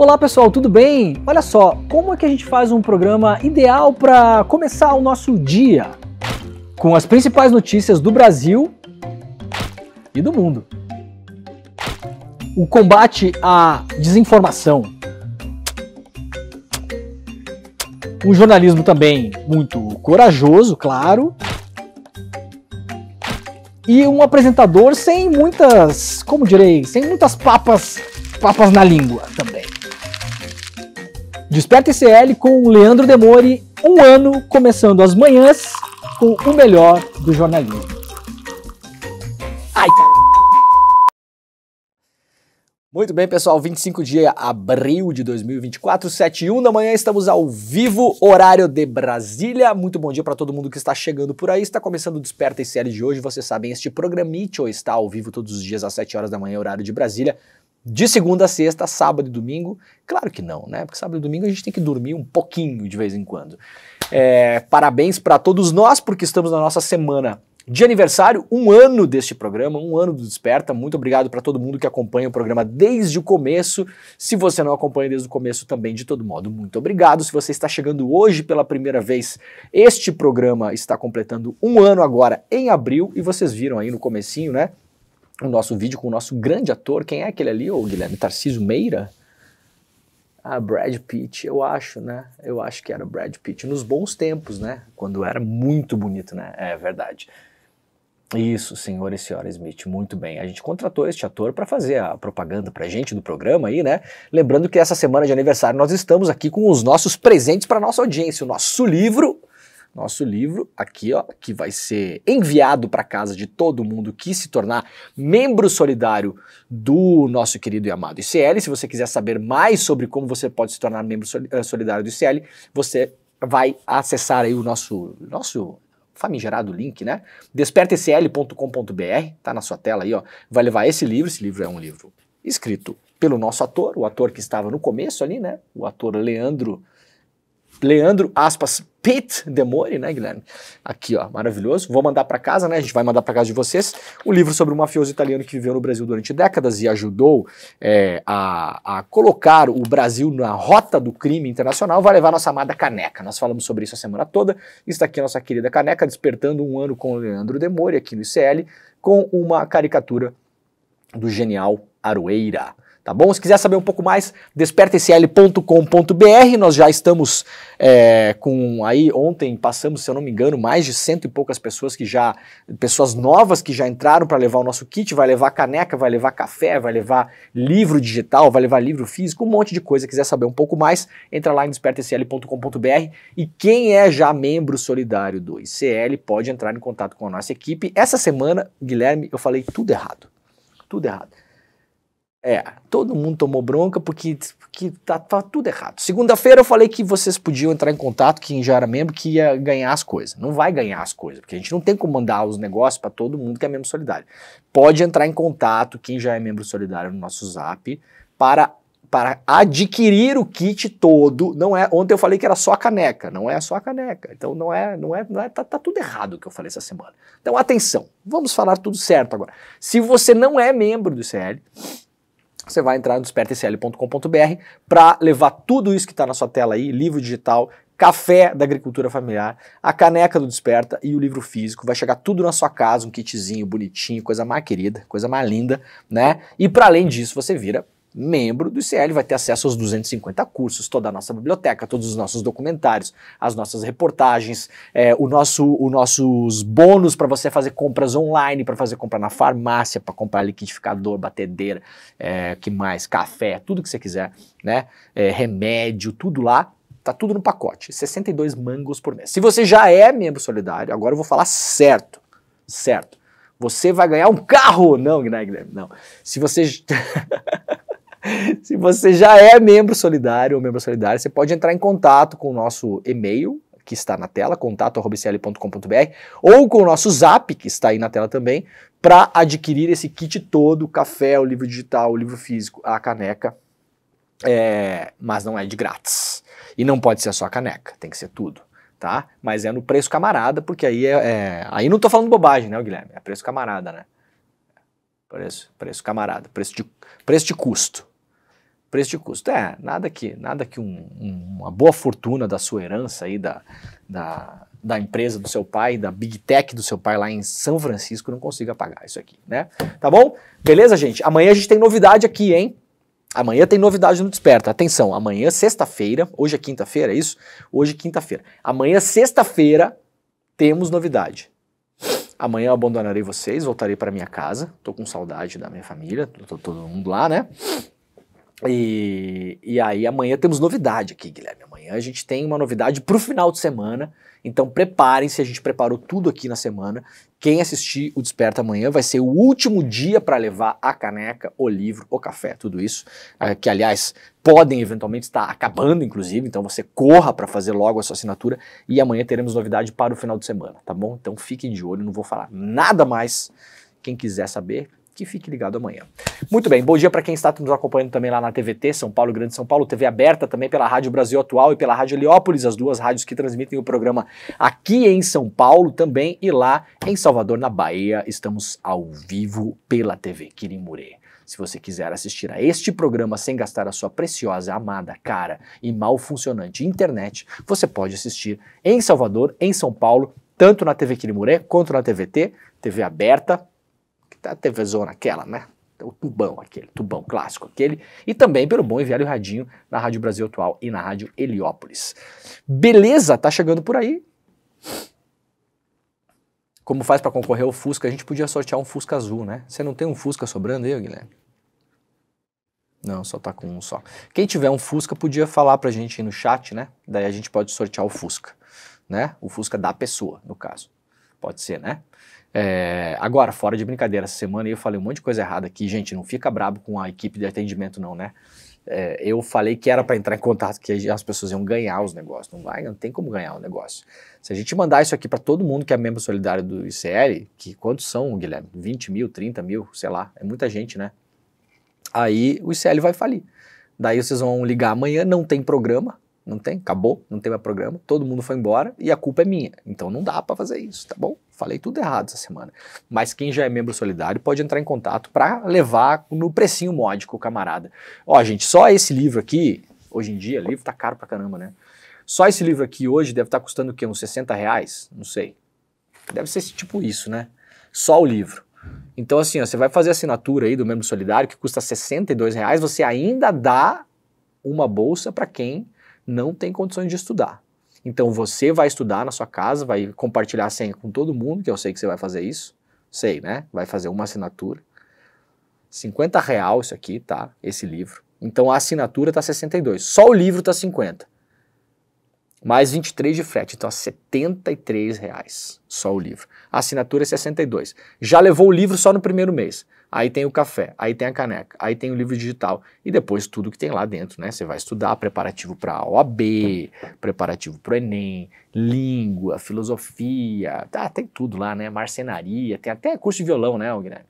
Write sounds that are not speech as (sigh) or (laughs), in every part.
Olá pessoal, tudo bem? Olha só, como é que a gente faz um programa ideal para começar o nosso dia? Com as principais notícias do Brasil e do mundo. O combate à desinformação. Um jornalismo também muito corajoso, claro. E um apresentador sem muitas, como direi, sem muitas papas, papas na língua também. Desperta CL com Leandro Demore, um ano começando as manhãs com o melhor do jornalismo. Ai, muito bem, pessoal, 25 de abril de 2024, 7 e 1 da manhã, estamos ao vivo, horário de Brasília. Muito bom dia para todo mundo que está chegando por aí. Está começando o Desperta e de hoje. Vocês sabem, este programa ou está ao vivo todos os dias às 7 horas da manhã, horário de Brasília. De segunda a sexta, sábado e domingo? Claro que não, né? Porque sábado e domingo a gente tem que dormir um pouquinho de vez em quando. É, parabéns para todos nós, porque estamos na nossa semana de aniversário, um ano deste programa, um ano do Desperta. Muito obrigado para todo mundo que acompanha o programa desde o começo. Se você não acompanha desde o começo, também, de todo modo, muito obrigado. Se você está chegando hoje pela primeira vez, este programa está completando um ano agora em abril e vocês viram aí no comecinho, né? o nosso vídeo com o nosso grande ator. Quem é aquele ali, o Guilherme Tarciso Meira? Ah, Brad Pitt, eu acho, né? Eu acho que era Brad Pitt nos bons tempos, né? Quando era muito bonito, né? É verdade. Isso, senhor e senhora Smith, muito bem. A gente contratou este ator para fazer a propaganda para gente do programa aí, né? Lembrando que essa semana de aniversário nós estamos aqui com os nossos presentes para nossa audiência, o nosso livro nosso livro aqui, ó, que vai ser enviado para casa de todo mundo que se tornar membro solidário do nosso querido e amado ICL. Se você quiser saber mais sobre como você pode se tornar membro eh, solidário do ICL, você vai acessar aí o nosso nosso famigerado link, né? despertacl.com.br, tá na sua tela aí, ó. Vai levar esse livro, esse livro é um livro escrito pelo nosso ator, o ator que estava no começo ali, né? O ator Leandro Leandro aspas Pete Demore, né, Guilherme? Aqui, ó, maravilhoso. Vou mandar para casa, né? A gente vai mandar para casa de vocês o livro sobre um mafioso italiano que viveu no Brasil durante décadas e ajudou é, a, a, colocar o Brasil na rota do crime internacional. Vai levar nossa amada caneca. Nós falamos sobre isso a semana toda. Está aqui a nossa querida caneca, despertando um ano com o Leandro Demore aqui no ICL, com uma caricatura do genial Aroeira tá bom? Se quiser saber um pouco mais, despertacl.com.br, nós já estamos é, com aí ontem passamos, se eu não me engano, mais de cento e poucas pessoas que já pessoas novas que já entraram para levar o nosso kit, vai levar caneca, vai levar café, vai levar livro digital, vai levar livro físico, um monte de coisa. Se quiser saber um pouco mais, entra lá em despertacl.com.br e quem é já membro solidário do ICL pode entrar em contato com a nossa equipe. Essa semana, Guilherme, eu falei tudo errado. Tudo errado. É, todo mundo tomou bronca porque, porque tá, tá tudo errado. Segunda-feira eu falei que vocês podiam entrar em contato, quem já era membro, que ia ganhar as coisas. Não vai ganhar as coisas, porque a gente não tem como mandar os negócios para todo mundo que é membro solidário. Pode entrar em contato, quem já é membro solidário no nosso zap, para, para adquirir o kit todo. Não é, ontem eu falei que era só a caneca, não é só a caneca. Então não é, não é, não é tá, tá tudo errado o que eu falei essa semana. Então atenção, vamos falar tudo certo agora. Se você não é membro do CL, você vai entrar no despertacl.com.br para levar tudo isso que está na sua tela aí, livro digital, café da agricultura familiar, a caneca do Desperta e o livro físico. Vai chegar tudo na sua casa, um kitzinho bonitinho, coisa mais querida, coisa mais linda, né? E para além disso, você vira membro do ICL vai ter acesso aos 250 cursos, toda a nossa biblioteca, todos os nossos documentários, as nossas reportagens, é, o nosso, os nossos bônus para você fazer compras online, para fazer comprar na farmácia, para comprar liquidificador, batedeira, é, que mais, café, tudo que você quiser, né? É, remédio, tudo lá. Tá tudo no pacote, 62 mangos por mês. Se você já é membro solidário, agora eu vou falar certo, certo. Você vai ganhar um carro! Não, Guilherme, não. Se você... (laughs) (laughs) Se você já é membro solidário ou membro solidário, você pode entrar em contato com o nosso e-mail, que está na tela, contato.com.br, ou com o nosso zap, que está aí na tela também, para adquirir esse kit todo: o café, o livro digital, o livro físico, a caneca. É, mas não é de grátis. E não pode ser só a caneca, tem que ser tudo. Tá? Mas é no preço camarada, porque aí é, é aí não estou falando bobagem, né, Guilherme? É preço camarada, né? Preço, preço camarada, preço de, preço de custo preço de custo. É, nada que, nada que um, um, uma boa fortuna da sua herança aí, da, da, da, empresa do seu pai, da Big Tech do seu pai lá em São Francisco não consiga pagar isso aqui, né? Tá bom? Beleza, gente? Amanhã a gente tem novidade aqui, hein? Amanhã tem novidade no Desperta. Atenção, amanhã, sexta-feira, hoje é quinta-feira, é isso? Hoje é quinta-feira. Amanhã, sexta-feira, temos novidade. Amanhã eu abandonarei vocês, voltarei para minha casa. Tô com saudade da minha família, tô, tô todo mundo lá, né? E, e aí amanhã temos novidade aqui, Guilherme. Amanhã a gente tem uma novidade para o final de semana. Então preparem-se, a gente preparou tudo aqui na semana. Quem assistir o Desperta amanhã vai ser o último dia para levar a caneca, o livro, o café, tudo isso. É, que, aliás, podem eventualmente estar acabando, inclusive. Então você corra para fazer logo a sua assinatura. E amanhã teremos novidade para o final de semana, tá bom? Então fiquem de olho, não vou falar nada mais. Quem quiser saber, que fique ligado amanhã. Muito bem, bom dia para quem está nos acompanhando também lá na TVT, São Paulo, Grande São Paulo, TV aberta também pela Rádio Brasil Atual e pela Rádio Heliópolis, as duas rádios que transmitem o programa aqui em São Paulo também e lá em Salvador, na Bahia, estamos ao vivo pela TV Quirimurê. Se você quiser assistir a este programa sem gastar a sua preciosa, amada, cara e mal funcionante internet, você pode assistir em Salvador, em São Paulo, tanto na TV Quirimuré quanto na TVT, TV aberta, da tá, TV Zona, aquela, né? Então, o tubão, aquele, tubão clássico, aquele. E também pelo Bom e Velho Radinho, na Rádio Brasil Atual e na Rádio Heliópolis. Beleza, tá chegando por aí. Como faz para concorrer ao Fusca? A gente podia sortear um Fusca azul, né? Você não tem um Fusca sobrando aí, Guilherme? Não, só tá com um só. Quem tiver um Fusca podia falar pra gente aí no chat, né? Daí a gente pode sortear o Fusca, né? O Fusca da pessoa, no caso. Pode ser, né? É, agora, fora de brincadeira, essa semana eu falei um monte de coisa errada aqui. Gente, não fica brabo com a equipe de atendimento, não, né? É, eu falei que era para entrar em contato, que as pessoas iam ganhar os negócios. Não vai, não tem como ganhar o um negócio. Se a gente mandar isso aqui para todo mundo que é membro solidário do ICL, que quantos são, Guilherme? 20 mil, 30 mil, sei lá, é muita gente, né? Aí o ICL vai falir. Daí vocês vão ligar amanhã, não tem programa, não tem, acabou, não tem mais programa, todo mundo foi embora e a culpa é minha. Então não dá para fazer isso, tá bom? Falei tudo errado essa semana. Mas quem já é membro solidário pode entrar em contato para levar no precinho módico camarada. Ó, gente, só esse livro aqui, hoje em dia, livro tá caro pra caramba, né? Só esse livro aqui hoje deve estar tá custando o quê? Uns 60 reais? Não sei. Deve ser tipo isso, né? Só o livro. Então, assim, ó, você vai fazer a assinatura aí do membro solidário, que custa 62 reais, você ainda dá uma bolsa para quem não tem condições de estudar. Então você vai estudar na sua casa, vai compartilhar a senha com todo mundo, que eu sei que você vai fazer isso. Sei, né? Vai fazer uma assinatura. 50 reais, isso aqui, tá? Esse livro. Então a assinatura tá 62. Só o livro tá 50. Mais 23 de frete, então 73 é reais só o livro. A assinatura é 62. Já levou o livro só no primeiro mês. Aí tem o café, aí tem a caneca, aí tem o livro digital e depois tudo que tem lá dentro, né? Você vai estudar preparativo para a OAB, preparativo para o Enem, língua, filosofia, tá, tem tudo lá, né? Marcenaria, tem até curso de violão, né, Guilherme?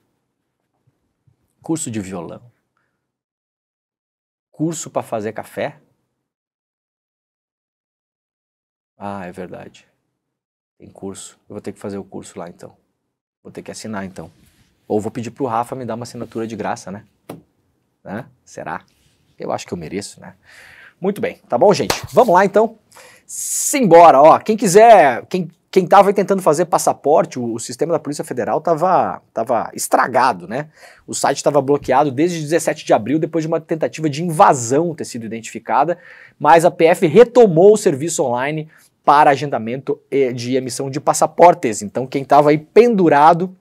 Curso de violão. Curso para fazer café? Ah, é verdade. Tem curso. Eu vou ter que fazer o curso lá então. Vou ter que assinar então. Ou vou pedir para o Rafa me dar uma assinatura de graça, né? né? Será? Eu acho que eu mereço, né? Muito bem, tá bom, gente? Vamos lá então. Simbora, ó. Quem quiser, quem quem estava tentando fazer passaporte, o, o, sistema da Polícia Federal estava tava estragado, né? O site estava bloqueado desde 17 de abril, depois de uma tentativa de invasão ter sido identificada, mas a PF retomou o serviço online para agendamento eh, de emissão de passaportes. Então, quem estava aí pendurado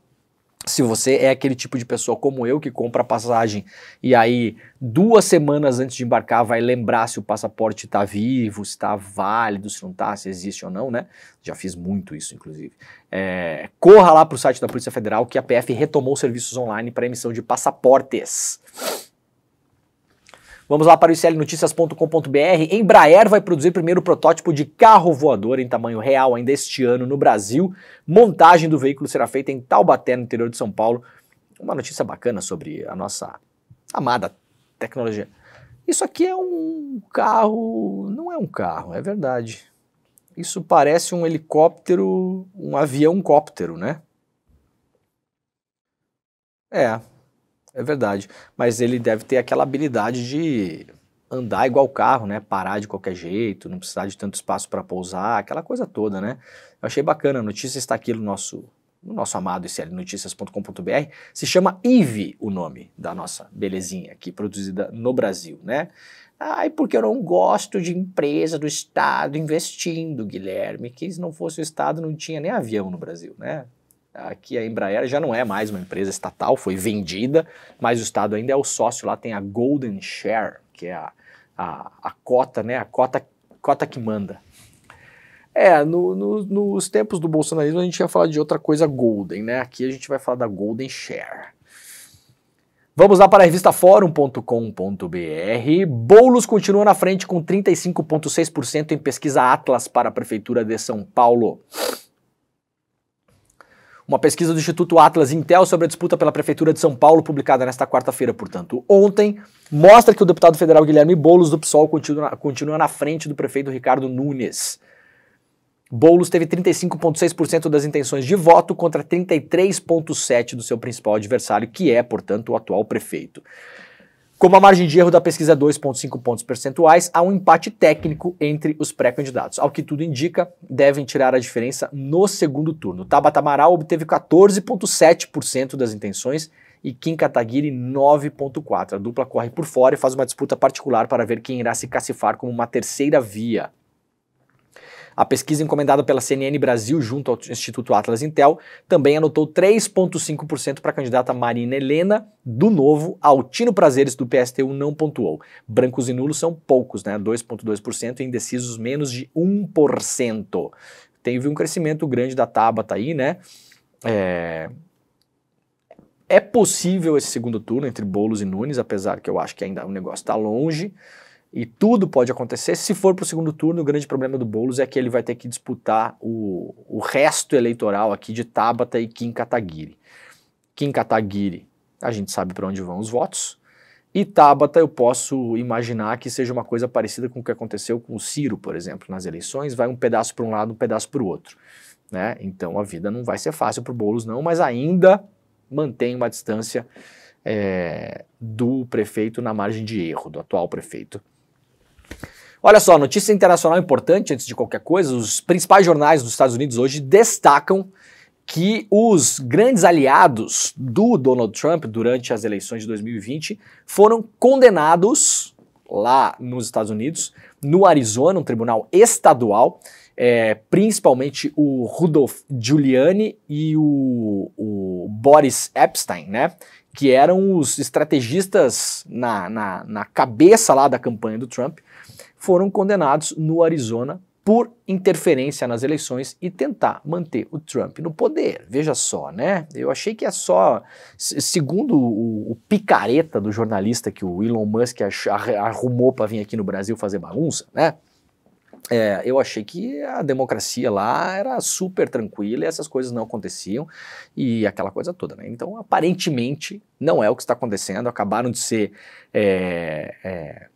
se você é aquele tipo de pessoa como eu que compra passagem e aí duas semanas antes de embarcar vai lembrar se o passaporte está vivo, se está válido, se não está, se existe ou não, né? Já fiz muito isso, inclusive. É, corra lá para o site da Polícia Federal que a PF retomou serviços online para emissão de passaportes. Vamos lá para o iclnoticias.com.br. Embraer vai produzir primeiro protótipo de carro voador em tamanho real ainda este ano no Brasil. Montagem do veículo será feita em Taubaté, no interior de São Paulo. Uma notícia bacana sobre a nossa amada tecnologia. Isso aqui é um carro, não é um carro, é verdade. Isso parece um helicóptero, um avião cóptero, né? É, é verdade. Mas ele deve ter aquela habilidade de andar igual carro, né? Parar de qualquer jeito, não precisar de tanto espaço para pousar, aquela coisa toda, né? Eu achei bacana. A notícia está aqui no nosso, no nosso amado slnoticias.com.br. Se chama IVE o nome da nossa belezinha aqui, produzida no Brasil, né? Ai, ah, porque eu não gosto de empresa do Estado investindo, Guilherme. Que se não fosse o Estado, não tinha nem avião no Brasil, né? Aqui a Embraer já não é mais uma empresa estatal, foi vendida, mas o Estado ainda é o sócio. Lá tem a Golden Share, que é a, a, a cota, né? A cota, cota que manda. É, no, no, nos tempos do bolsonarismo a gente ia falar de outra coisa golden, né? Aqui a gente vai falar da Golden Share. Vamos lá para a revista fórum.com.br. Boulos continua na frente com 35,6% em pesquisa Atlas para a Prefeitura de São Paulo. Uma pesquisa do Instituto Atlas Intel sobre a disputa pela Prefeitura de São Paulo, publicada nesta quarta-feira, portanto, ontem, mostra que o deputado federal Guilherme Boulos do PSOL continua, continua na frente do prefeito Ricardo Nunes. Boulos teve 35,6% das intenções de voto contra 33,7% do seu principal adversário, que é, portanto, o atual prefeito. Como a margem de erro da pesquisa é 2,5 pontos percentuais, há um empate técnico entre os pré-candidatos. Ao que tudo indica, devem tirar a diferença no segundo turno. Tabata Amaral obteve 14,7% das intenções e Kim Kataguiri 9,4%. A dupla corre por fora e faz uma disputa particular para ver quem irá se cacifar como uma terceira via. A pesquisa encomendada pela CNN Brasil junto ao Instituto Atlas Intel também anotou 3,5% para a candidata Marina Helena, do Novo, Altino Prazeres, do PSTU, não pontuou. Brancos e nulos são poucos, né? 2,2% e indecisos menos de 1%. Teve um crescimento grande da Tabata aí, né? É, é possível esse segundo turno entre Bolos e Nunes, apesar que eu acho que ainda o negócio está longe e tudo pode acontecer. Se for para o segundo turno, o grande problema do Boulos é que ele vai ter que disputar o, o resto eleitoral aqui de Tabata e Kim Kataguiri. Kim Kataguiri, a gente sabe para onde vão os votos. E Tabata, eu posso imaginar que seja uma coisa parecida com o que aconteceu com o Ciro, por exemplo, nas eleições, vai um pedaço para um lado, um pedaço para o outro. Né? Então a vida não vai ser fácil para o Boulos, não, mas ainda mantém uma distância é, do prefeito na margem de erro, do atual prefeito Olha só, notícia internacional importante antes de qualquer coisa: os principais jornais dos Estados Unidos hoje destacam que os grandes aliados do Donald Trump durante as eleições de 2020 foram condenados lá nos Estados Unidos, no Arizona, um tribunal estadual, é, principalmente o Rudolf Giuliani e o, o, Boris Epstein, né? Que eram os estrategistas na, na, na cabeça lá da campanha do Trump, foram condenados no Arizona por interferência nas eleições e tentar manter o Trump no poder. Veja só, né? Eu achei que é só. Segundo o, o picareta do jornalista que o Elon Musk arrumou para vir aqui no Brasil fazer bagunça, né? É, eu achei que a democracia lá era super tranquila e essas coisas não aconteciam e aquela coisa toda, né? Então, aparentemente, não é o que está acontecendo. Acabaram de ser é, é,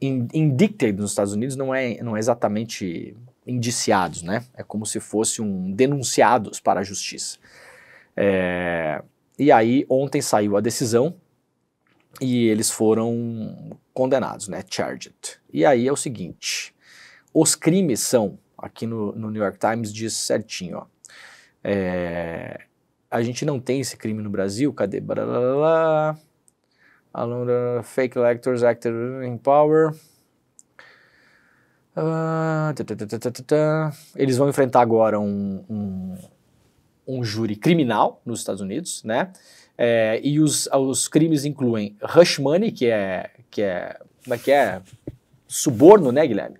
indicted nos Estados Unidos não é, não é exatamente indiciados, né? É como se fosse um denunciados para a justiça. É, e aí ontem saiu a decisão e eles foram condenados, né? Charged. E aí é o seguinte: os crimes são, aqui no, no New York Times diz certinho, ó. É, a gente não tem esse crime no Brasil, cadê? blá aluna Fake Lectors Actor in Power. Ah, Eles vão enfrentar agora um, um, um, júri criminal nos Estados Unidos, né? É, e os, os crimes incluem hush money, que é, que é, como é que é? Suborno, né, Guilherme?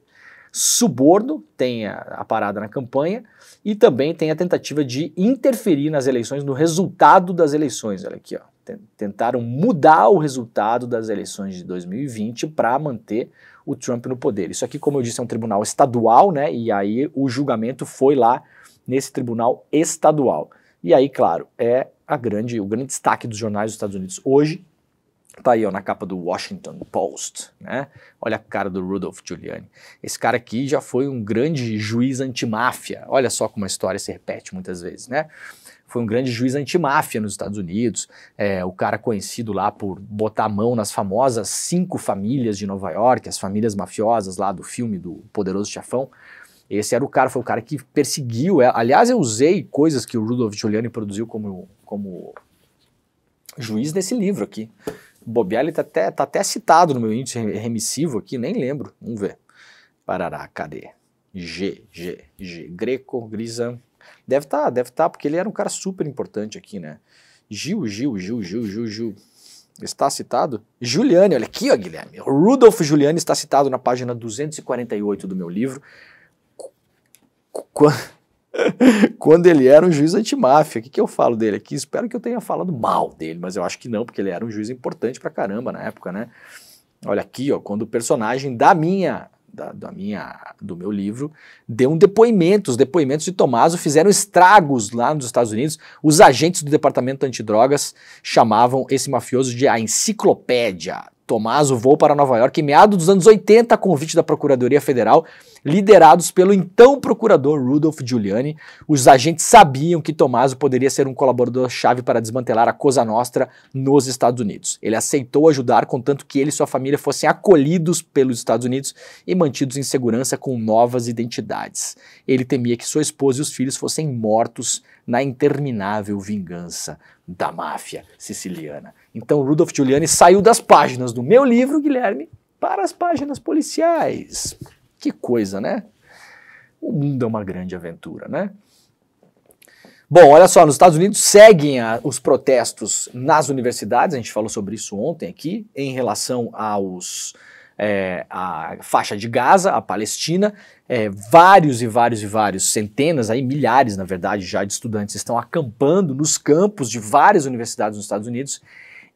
Suborno, tem a, a parada na campanha, e também tem a tentativa de interferir nas eleições, no resultado das eleições, olha aqui, ó tentaram mudar o resultado das eleições de 2020 para manter o Trump no poder. Isso aqui, como eu disse, é um tribunal estadual, né? E aí o julgamento foi lá nesse tribunal estadual. E aí, claro, é a grande, o grande destaque dos jornais dos Estados Unidos hoje. Tá aí, ó, na capa do Washington Post, né? Olha a cara do Rudolph Giuliani. Esse cara aqui já foi um grande juiz antimáfia. Olha só como a história se repete muitas vezes, né? foi um grande juiz antimáfia nos Estados Unidos, é, o cara conhecido lá por botar a mão nas famosas cinco famílias de Nova York, as famílias mafiosas lá do filme do Poderoso Chefão. Esse era o cara, foi o cara que perseguiu. É, aliás, eu usei coisas que o Rudolf Giuliani produziu como, como juiz nesse livro aqui. Bobear, ele tá até, tá até citado no meu índice remissivo aqui, nem lembro. Vamos ver. Parará, cadê? G, G, G. Greco, Grisa, Deve estar, tá, deve estar, tá, porque ele era um cara super importante aqui, né? Gil, Gil, Gil, Gil, Gil, Gil. Está citado? Giuliani, olha aqui, ó, Guilherme. Rudolf Giuliani está citado na página 248 do meu livro. (laughs) Quando ele era um juiz antimáfia. O que, que eu falo dele aqui? Espero que eu tenha falado mal dele, mas eu acho que não, porque ele era um juiz importante pra caramba na época, né? Olha aqui, ó, quando o personagem da minha da, da, minha, do meu livro, deu um depoimento. Os depoimentos de Tomaso fizeram estragos lá nos Estados Unidos. Os agentes do Departamento Antidrogas chamavam esse mafioso de a enciclopédia Tomaso voou para Nova York em meados dos anos 80 a convite da Procuradoria Federal, liderados pelo então procurador Rudolph Giuliani. Os agentes sabiam que Tomaso poderia ser um colaborador-chave para desmantelar a Cosa Nostra nos Estados Unidos. Ele aceitou ajudar, contanto que ele e sua família fossem acolhidos pelos Estados Unidos e mantidos em segurança com novas identidades. Ele temia que sua esposa e os filhos fossem mortos na interminável vingança da máfia siciliana. Então, Rudolf Giuliani saiu das páginas do meu livro, Guilherme, para as páginas policiais. Que coisa, né? O mundo é uma grande aventura, né? Bom, olha só, nos Estados Unidos seguem a, os protestos nas universidades, a gente falou sobre isso ontem aqui, em relação aos é, a faixa de Gaza, a Palestina. É, vários e vários e vários, centenas, aí milhares, na verdade, já de estudantes estão acampando nos campos de várias universidades nos Estados Unidos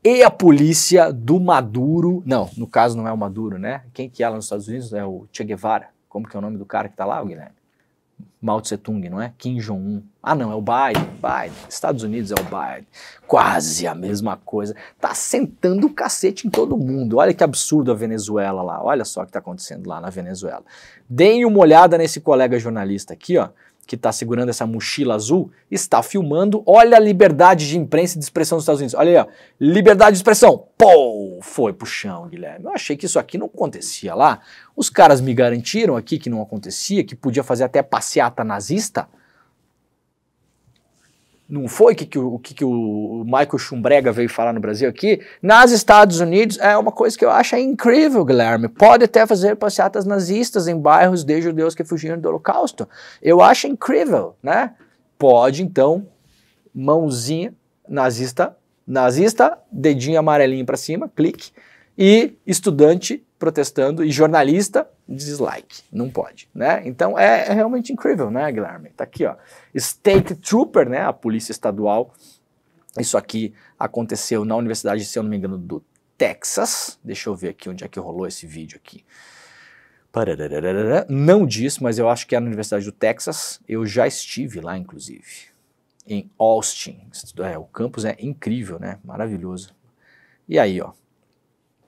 e a polícia do Maduro. Não, no caso não é o Maduro, né? Quem que é lá nos Estados Unidos é o Che Guevara. Como que é o nome do cara que tá lá, Guilherme? Mao Tse Tung, não é? Kim Jong-un. Ah, não, é o Biden. Biden. Estados Unidos é o Biden. Quase a mesma coisa. Tá sentando o cacete em todo mundo. Olha que absurdo a Venezuela lá. Olha só o que tá acontecendo lá na Venezuela. Deem uma olhada nesse colega jornalista aqui, ó que está segurando essa mochila azul, está filmando. Olha a liberdade de imprensa e de expressão dos Estados Unidos. Olha aí, ó. liberdade de expressão. Pô, foi pro chão, Guilherme. Eu achei que isso aqui não acontecia lá. Os caras me garantiram aqui que não acontecia, que podia fazer até passeata nazista não foi que, que, o que, que o Michael Schumbrega veio falar no Brasil aqui, nos Estados Unidos é uma coisa que eu acho é incrível, Guilherme. Pode até fazer passeatas nazistas em bairros de judeus que fugiram do Holocausto. Eu acho incrível, né? Pode, então, mãozinha nazista, nazista, dedinho amarelinho para cima, clique, e estudante protestando e jornalista, dislike. Não pode, né? Então é, é realmente incrível, né, Guilherme? Tá aqui, ó. State Trooper, né, a polícia estadual. Isso aqui aconteceu na universidade, se eu não me engano, do Texas. Deixa eu ver aqui onde é que rolou esse vídeo aqui. Não diz, mas eu acho que é na Universidade do Texas. Eu já estive lá, inclusive, em Austin. É, o campus é incrível, né? Maravilhoso. E aí, ó.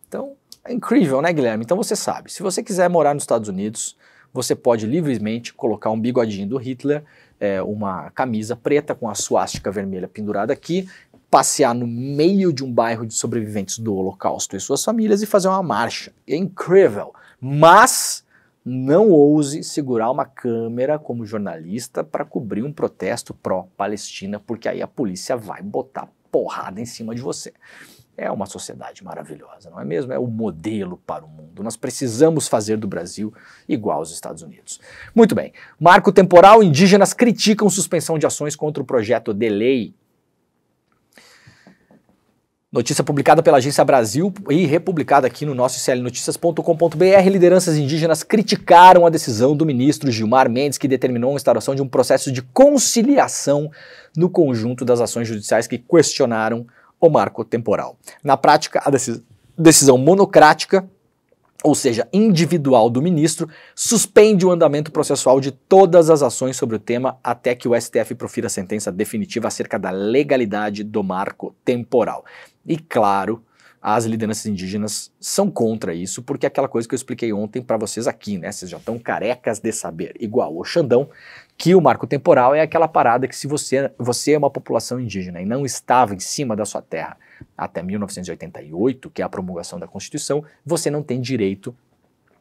Então, é incrível, né, Guilherme? Então você sabe, se você quiser morar nos Estados Unidos, você pode livremente colocar um bigodinho do Hitler, é, uma camisa preta com a suástica vermelha pendurada aqui, passear no meio de um bairro de sobreviventes do Holocausto e suas famílias e fazer uma marcha. É incrível. Mas não ouse segurar uma câmera como jornalista para cobrir um protesto pró-Palestina, porque aí a polícia vai botar porrada em cima de você é uma sociedade maravilhosa, não é mesmo? É o modelo para o mundo. Nós precisamos fazer do Brasil igual aos Estados Unidos. Muito bem. Marco temporal: indígenas criticam suspensão de ações contra o projeto de lei. Notícia publicada pela Agência Brasil e republicada aqui no nosso clnoticias.com.br. Lideranças indígenas criticaram a decisão do ministro Gilmar Mendes, que determinou a instauração de um processo de conciliação no conjunto das ações judiciais que questionaram o marco temporal. Na prática, a decisão monocrática ou seja, individual do ministro, suspende o andamento processual de todas as ações sobre o tema até que o STF profira a sentença definitiva acerca da legalidade do marco temporal. E claro, as lideranças indígenas são contra isso, porque é aquela coisa que eu expliquei ontem para vocês aqui, né? Vocês já estão carecas de saber. Igual o Xandão, que o marco temporal é aquela parada que se você, você é uma população indígena e não estava em cima da sua terra até 1988, que é a promulgação da Constituição, você não tem direito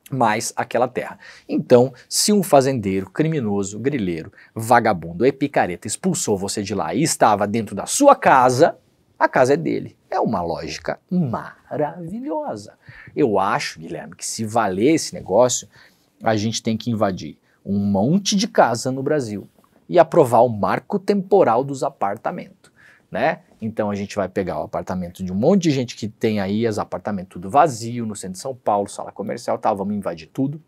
mais àquela terra. Então, se um fazendeiro, criminoso, grileiro, vagabundo e é picareta expulsou você de lá e estava dentro da sua casa, a casa é dele. É uma lógica maravilhosa. Eu acho, Guilherme, que se valer esse negócio, a gente tem que invadir um monte de casa no Brasil e aprovar o marco temporal dos apartamentos, né? Então a gente vai pegar o apartamento de um monte de gente que tem aí as apartamentos tudo vazio no centro de São Paulo, sala comercial, tal, tá, vamos invadir tudo,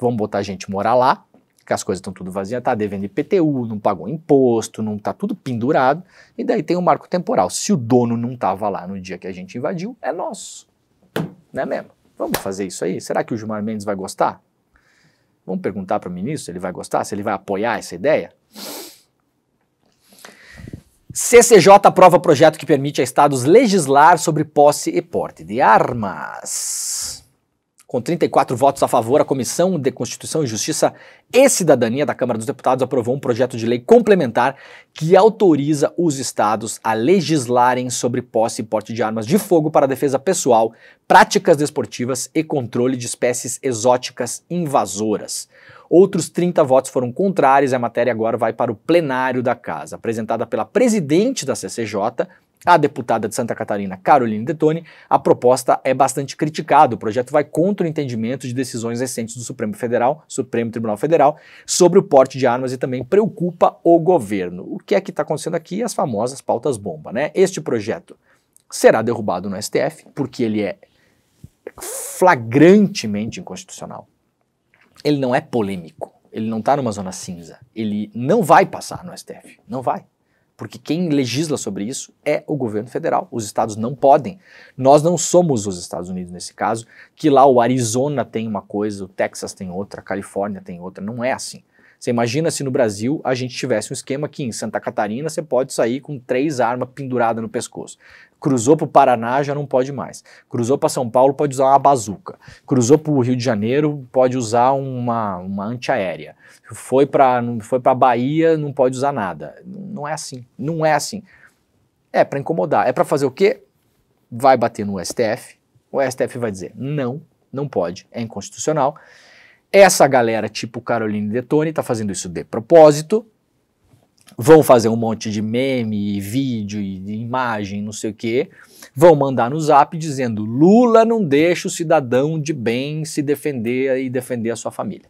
vamos botar gente morar lá, que as coisas estão tudo vazias, tá devendo IPTU, não pagou imposto, não tá tudo pendurado, e daí tem o um marco temporal. Se o dono não tava lá no dia que a gente invadiu, é nosso. Não é mesmo? Vamos fazer isso aí? Será que o Gilmar Mendes vai gostar? Vamos perguntar para o ministro se ele vai gostar, se ele vai apoiar essa ideia? CCJ aprova projeto que permite a estados legislar sobre posse e porte de armas. Com 34 votos a favor, a Comissão de Constituição e Justiça e Cidadania da Câmara dos Deputados aprovou um projeto de lei complementar que autoriza os estados a legislarem sobre posse e porte de armas de fogo para defesa pessoal, práticas desportivas e controle de espécies exóticas invasoras. Outros 30 votos foram contrários e a matéria agora vai para o plenário da casa. Apresentada pela presidente da CCJ, a deputada de Santa Catarina, Caroline Detoni, a proposta é bastante criticada. O projeto vai contra o entendimento de decisões recentes do Supremo Federal, Supremo Tribunal Federal, sobre o porte de armas e também preocupa o governo. O que é que está acontecendo aqui? As famosas pautas bomba, né? Este projeto será derrubado no STF porque ele é flagrantemente inconstitucional. Ele não é polêmico, ele não está numa zona cinza, ele não vai passar no STF, não vai porque quem legisla sobre isso é o governo federal. Os estados não podem. Nós não somos os Estados Unidos nesse caso, que lá o Arizona tem uma coisa, o Texas tem outra, a Califórnia tem outra. Não é assim. Você imagina se no Brasil a gente tivesse um esquema que em Santa Catarina você pode sair com três armas penduradas no pescoço. Cruzou para o Paraná, já não pode mais. Cruzou para São Paulo, pode usar uma bazuca. Cruzou para o Rio de Janeiro, pode usar uma, uma antiaérea. Foi para foi a Bahia, não pode usar nada. Não é assim. Não é assim. É para incomodar. É para fazer o quê? Vai bater no STF. O STF vai dizer: não, não pode, é inconstitucional. Essa galera, tipo Caroline Detone, está fazendo isso de propósito. Vão fazer um monte de meme, vídeo, imagem, não sei o quê. Vão mandar no zap dizendo: Lula não deixa o cidadão de bem se defender e defender a sua família.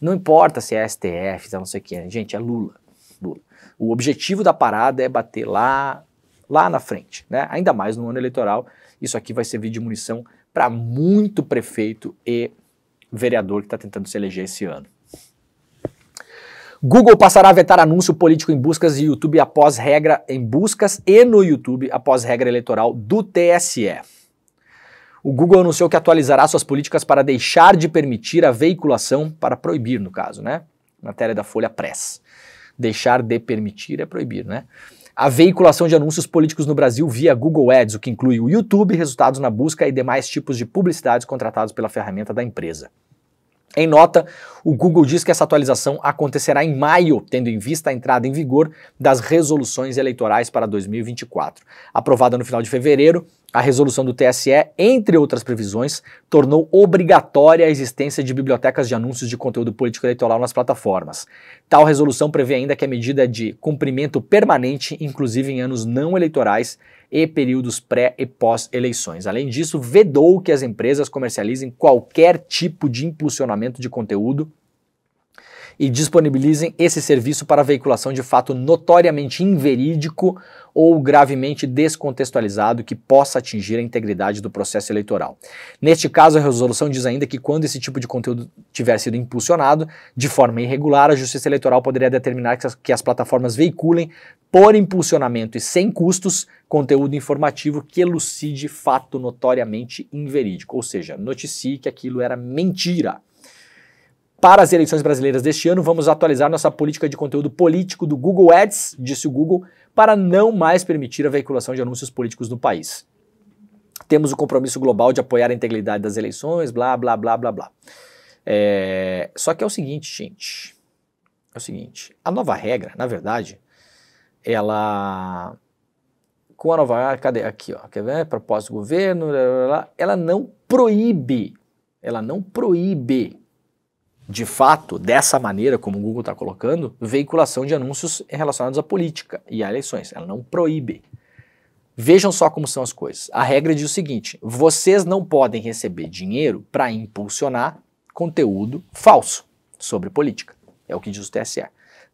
Não importa se é STF, se é não sei o quê. Gente, é Lula. Lula. O objetivo da parada é bater lá, lá na frente, né? Ainda mais no ano eleitoral. Isso aqui vai servir de munição para muito prefeito e vereador que está tentando se eleger esse ano. Google passará a vetar anúncio político em buscas e YouTube após regra em buscas e no YouTube após regra eleitoral do TSE. O Google anunciou que atualizará suas políticas para deixar de permitir a veiculação, para proibir, no caso, né? Matéria da Folha Press. Deixar de permitir é proibir, né? A veiculação de anúncios políticos no Brasil via Google Ads, o que inclui o YouTube, resultados na busca e demais tipos de publicidades contratados pela ferramenta da empresa. Em nota, o Google diz que essa atualização acontecerá em maio, tendo em vista a entrada em vigor das resoluções eleitorais para 2024. Aprovada no final de fevereiro, a resolução do TSE, entre outras previsões, tornou obrigatória a existência de bibliotecas de anúncios de conteúdo político eleitoral nas plataformas. Tal resolução prevê ainda que a medida de cumprimento permanente, inclusive em anos não eleitorais, e períodos pré e pós-eleições. Além disso, vedou que as empresas comercializem qualquer tipo de impulsionamento de conteúdo e disponibilizem esse serviço para veiculação de fato notoriamente inverídico ou gravemente descontextualizado que possa atingir a integridade do processo eleitoral. Neste caso, a resolução diz ainda que quando esse tipo de conteúdo tiver sido impulsionado de forma irregular, a Justiça Eleitoral poderia determinar que as, que as plataformas veiculem por impulsionamento e sem custos conteúdo informativo que elucide fato notoriamente inverídico, ou seja, noticie que aquilo era mentira. Para as eleições brasileiras deste ano, vamos atualizar nossa política de conteúdo político do Google Ads, disse o Google, para não mais permitir a veiculação de anúncios políticos no país. Temos o compromisso global de apoiar a integridade das eleições, blá, blá, blá, blá, blá. É... Só que é o seguinte, gente. É o seguinte. A nova regra, na verdade, ela com a nova ah, cadê aqui ó quer ver propósito do governo blá, blá, blá, ela não proíbe ela não proíbe de fato, dessa maneira como o Google está colocando, veiculação de anúncios relacionados à política e a eleições. Ela não proíbe. Vejam só como são as coisas. A regra diz o seguinte: vocês não podem receber dinheiro para impulsionar conteúdo falso sobre política. É o que diz o TSE.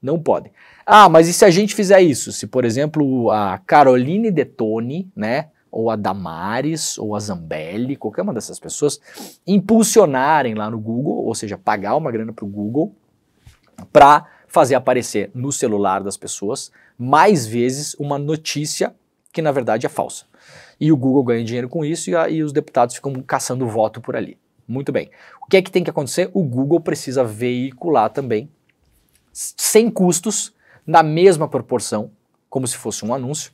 Não podem. Ah, mas e se a gente fizer isso? Se, por exemplo, a Caroline Detone, né, ou a Damares, ou a Zambelli, qualquer uma dessas pessoas, impulsionarem lá no Google, ou seja, pagar uma grana para o Google para fazer aparecer no celular das pessoas mais vezes uma notícia que na verdade é falsa. E o Google ganha dinheiro com isso e, a, e os deputados ficam caçando voto por ali. Muito bem. O que é que tem que acontecer? O Google precisa veicular também, sem custos, na mesma proporção, como se fosse um anúncio,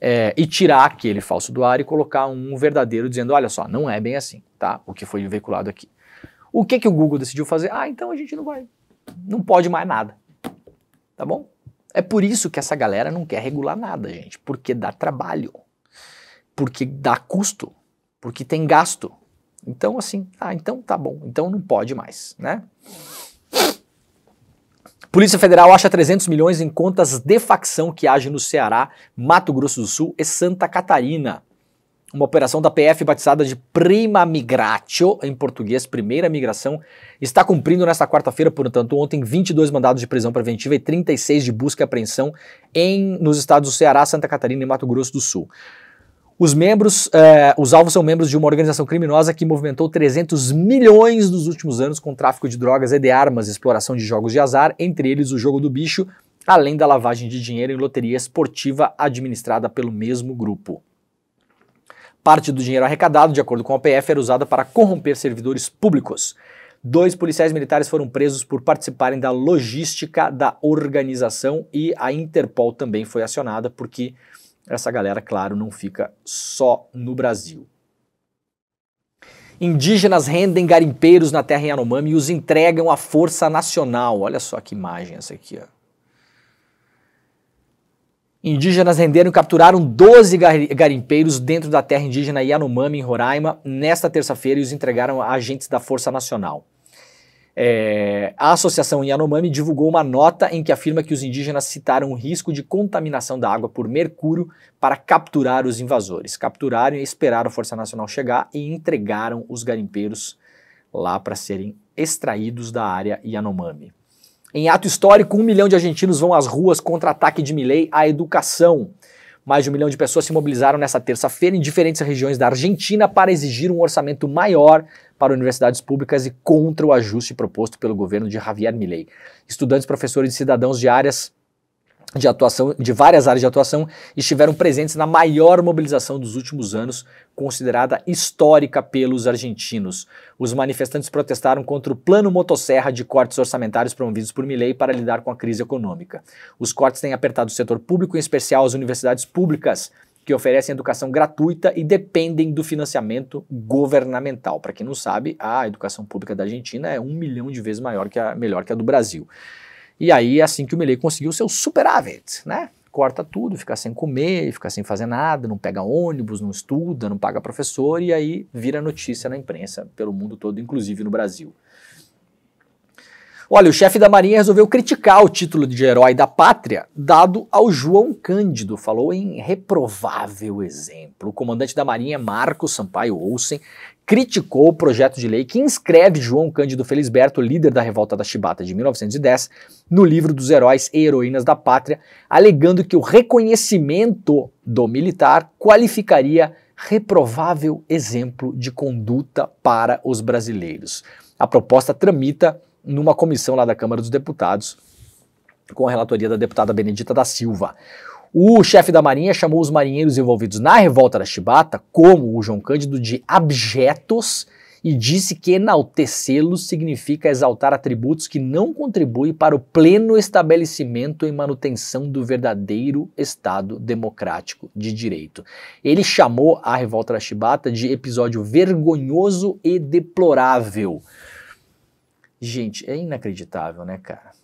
é, e tirar aquele falso do ar e colocar um verdadeiro dizendo, olha só, não é bem assim, tá? O que foi veiculado aqui. O que, que o Google decidiu fazer? Ah, então a gente não vai, não pode mais nada, tá bom? É por isso que essa galera não quer regular nada, gente, porque dá trabalho, porque dá custo, porque tem gasto. Então assim, ah, então tá bom, então não pode mais, né? Polícia Federal acha 300 milhões em contas de facção que agem no Ceará, Mato Grosso do Sul e Santa Catarina. Uma operação da PF batizada de Prima Migratio, em português, Primeira Migração, está cumprindo nesta quarta-feira, portanto, ontem, 22 mandados de prisão preventiva e 36 de busca e apreensão em, nos estados do Ceará, Santa Catarina e Mato Grosso do Sul. Os membros, eh, os alvos são membros de uma organização criminosa que movimentou 300 milhões nos últimos anos com tráfico de drogas e de armas, exploração de jogos de azar, entre eles o jogo do bicho, além da lavagem de dinheiro em loteria esportiva administrada pelo mesmo grupo. Parte do dinheiro arrecadado, de acordo com a OPF, era usada para corromper servidores públicos. Dois policiais militares foram presos por participarem da logística da organização e a Interpol também foi acionada porque essa galera, claro, não fica só no Brasil. Indígenas rendem garimpeiros na terra Yanomami e os entregam à Força Nacional. Olha só que imagem essa aqui. Ó. Indígenas renderam e capturaram 12 garimpeiros dentro da terra indígena Yanomami, em Roraima, nesta terça-feira e os entregaram a agentes da Força Nacional. É, a Associação Yanomami divulgou uma nota em que afirma que os indígenas citaram o risco de contaminação da água por mercúrio para capturar os invasores. Capturaram e esperaram a Força Nacional chegar e entregaram os garimpeiros lá para serem extraídos da área Yanomami. Em ato histórico, um milhão de argentinos vão às ruas contra ataque de Milley à educação. Mais de um milhão de pessoas se mobilizaram nesta terça-feira em diferentes regiões da Argentina para exigir um orçamento maior para universidades públicas e contra o ajuste proposto pelo governo de Javier Milei. Estudantes, professores e cidadãos de áreas de atuação, de várias áreas de atuação, estiveram presentes na maior mobilização dos últimos anos, considerada histórica pelos argentinos. Os manifestantes protestaram contra o plano motosserra de cortes orçamentários promovidos por Milei para lidar com a crise econômica. Os cortes têm apertado o setor público, em especial as universidades públicas, que oferecem educação gratuita e dependem do financiamento governamental. Para quem não sabe, a educação pública da Argentina é um milhão de vezes maior que a, melhor que a do Brasil. E aí é assim que o Milley conseguiu o seu superávit, né? Corta tudo, fica sem comer, fica sem fazer nada, não pega ônibus, não estuda, não paga professor e aí vira notícia na imprensa pelo mundo todo, inclusive no Brasil. Olha, o chefe da Marinha resolveu criticar o título de herói da pátria dado ao João Cândido. Falou em reprovável exemplo. O comandante da Marinha, é Marcos Sampaio Olsen, criticou o projeto de lei que inscreve João Cândido Felisberto, líder da revolta da Chibata de 1910, no livro dos heróis e heroínas da pátria, alegando que o reconhecimento do militar qualificaria reprovável exemplo de conduta para os brasileiros. A proposta tramita numa comissão lá da Câmara dos Deputados com a relatoria da deputada Benedita da Silva. O chefe da Marinha chamou os marinheiros envolvidos na revolta da Chibata, como o João Cândido, de abjetos e disse que enaltecê-los significa exaltar atributos que não contribuem para o pleno estabelecimento e manutenção do verdadeiro Estado democrático de direito. Ele chamou a revolta da Chibata de episódio vergonhoso e deplorável. Gente, é inacreditável, né, cara?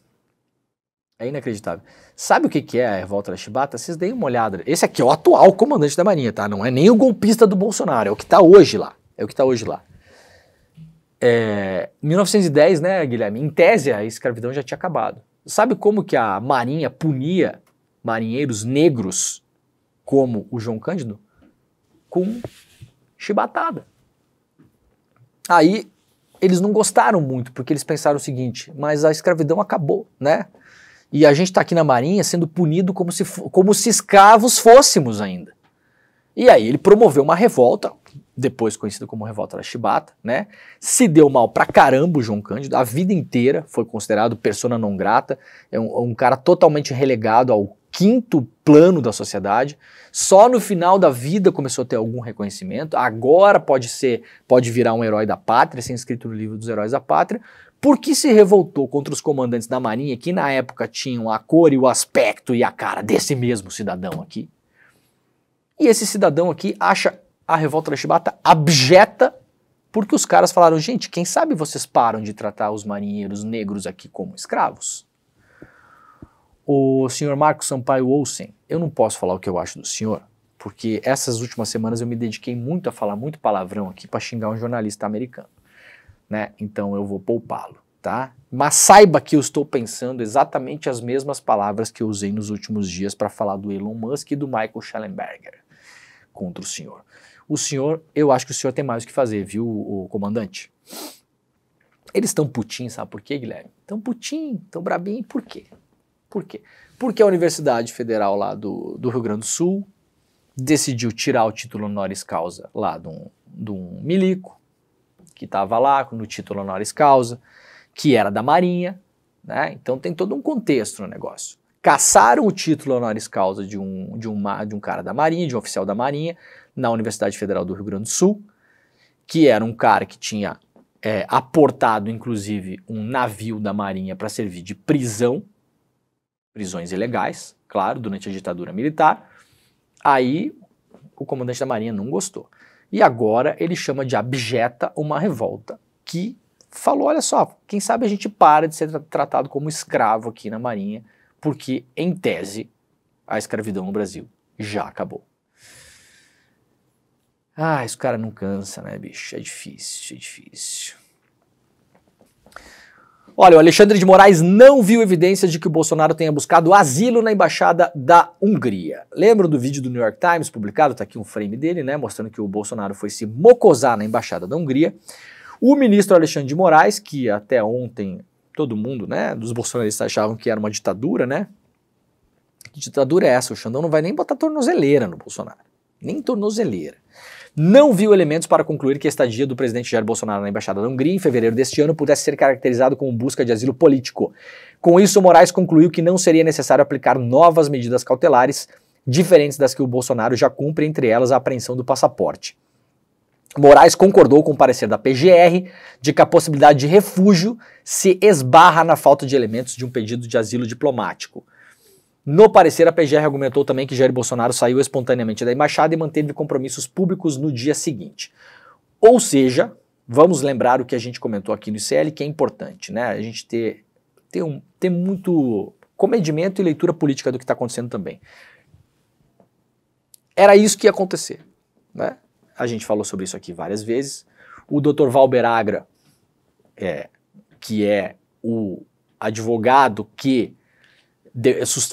É inacreditável. Sabe o que, é a revolta da Chibata? Vocês deem uma olhada. Esse aqui é o atual comandante da Marinha, tá? Não é nem o golpista do Bolsonaro, é o que tá hoje lá. É o que tá hoje lá. É, 1910, né, Guilherme? Em tese, a escravidão já tinha acabado. Sabe como que a Marinha punia marinheiros negros como o João Cândido? Com chibatada. Aí eles não gostaram muito, porque eles pensaram o seguinte: mas a escravidão acabou, né? E a gente está aqui na Marinha sendo punido como se, como se escravos fôssemos ainda. E aí ele promoveu uma revolta, depois conhecida como Revolta da Chibata, né? Se deu mal pra caramba o João Cândido, a vida inteira foi considerado persona não grata, é um, um cara totalmente relegado ao quinto plano da sociedade. Só no final da vida começou a ter algum reconhecimento. Agora pode ser, pode virar um herói da pátria, ser inscrito no livro dos heróis da pátria, por que se revoltou contra os comandantes da Marinha que na época tinham a cor e o aspecto e a cara desse mesmo cidadão aqui? E esse cidadão aqui acha a revolta da Chibata abjeta porque os caras falaram: gente, quem sabe vocês param de tratar os marinheiros negros aqui como escravos? O senhor Marcos Sampaio Olsen, eu não posso falar o que eu acho do senhor, porque essas últimas semanas eu me dediquei muito a falar muito palavrão aqui para xingar um jornalista americano né? Então eu vou poupá-lo, tá? Mas saiba que eu estou pensando exatamente as mesmas palavras que eu usei nos últimos dias para falar do Elon Musk e do Michael Schellenberger contra o senhor. O senhor, eu acho que o senhor tem mais o que fazer, viu, o comandante? Eles estão putinhos, sabe por quê, Guilherme? Estão putinhos, estão brabinhos, por quê? Por quê? Porque a Universidade Federal lá do, do Rio Grande do Sul decidiu tirar o título honoris causa lá de um, de um milico, que estava lá no título honoris causa, que era da Marinha, né? Então tem todo um contexto no negócio. Caçaram o título honoris causa de um, de, de um cara da Marinha, de um oficial da Marinha, na Universidade Federal do Rio Grande do Sul, que era um cara que tinha é, aportado, inclusive, um navio da Marinha para servir de prisão, prisões ilegais, claro, durante a ditadura militar. Aí o comandante da Marinha não gostou. E agora ele chama de abjeta uma revolta que falou: olha só, quem sabe a gente para de ser tratado como escravo aqui na Marinha, porque, em tese, a escravidão no Brasil já acabou. Ah, esse cara não cansa, né, bicho? É difícil, é difícil. Olha, o Alexandre de Moraes não viu evidências de que o Bolsonaro tenha buscado asilo na embaixada da Hungria. Lembram do vídeo do New York Times publicado? Tá aqui um frame dele, né? Mostrando que o Bolsonaro foi se mocosar na embaixada da Hungria. O ministro Alexandre de Moraes, que até ontem todo mundo, né, dos bolsonaristas achavam que era uma ditadura, né? Que ditadura é essa? O Xandão não vai nem botar tornozeleira no Bolsonaro. Nem tornozeleira não viu elementos para concluir que a estadia do presidente Jair Bolsonaro na Embaixada da Hungria em fevereiro deste ano pudesse ser caracterizado como busca de asilo político. Com isso, Moraes concluiu que não seria necessário aplicar novas medidas cautelares, diferentes das que o Bolsonaro já cumpre, entre elas a apreensão do passaporte. Moraes concordou com o parecer da PGR de que a possibilidade de refúgio se esbarra na falta de elementos de um pedido de asilo diplomático. No parecer, a PGR argumentou também que Jair Bolsonaro saiu espontaneamente da embaixada e manteve compromissos públicos no dia seguinte. Ou seja, vamos lembrar o que a gente comentou aqui no ICL, que é importante, né? A gente ter, ter, um, ter muito comedimento e leitura política do que está acontecendo também. Era isso que ia acontecer, né? A gente falou sobre isso aqui várias vezes. O Dr. Valber Agra, é, que é o advogado que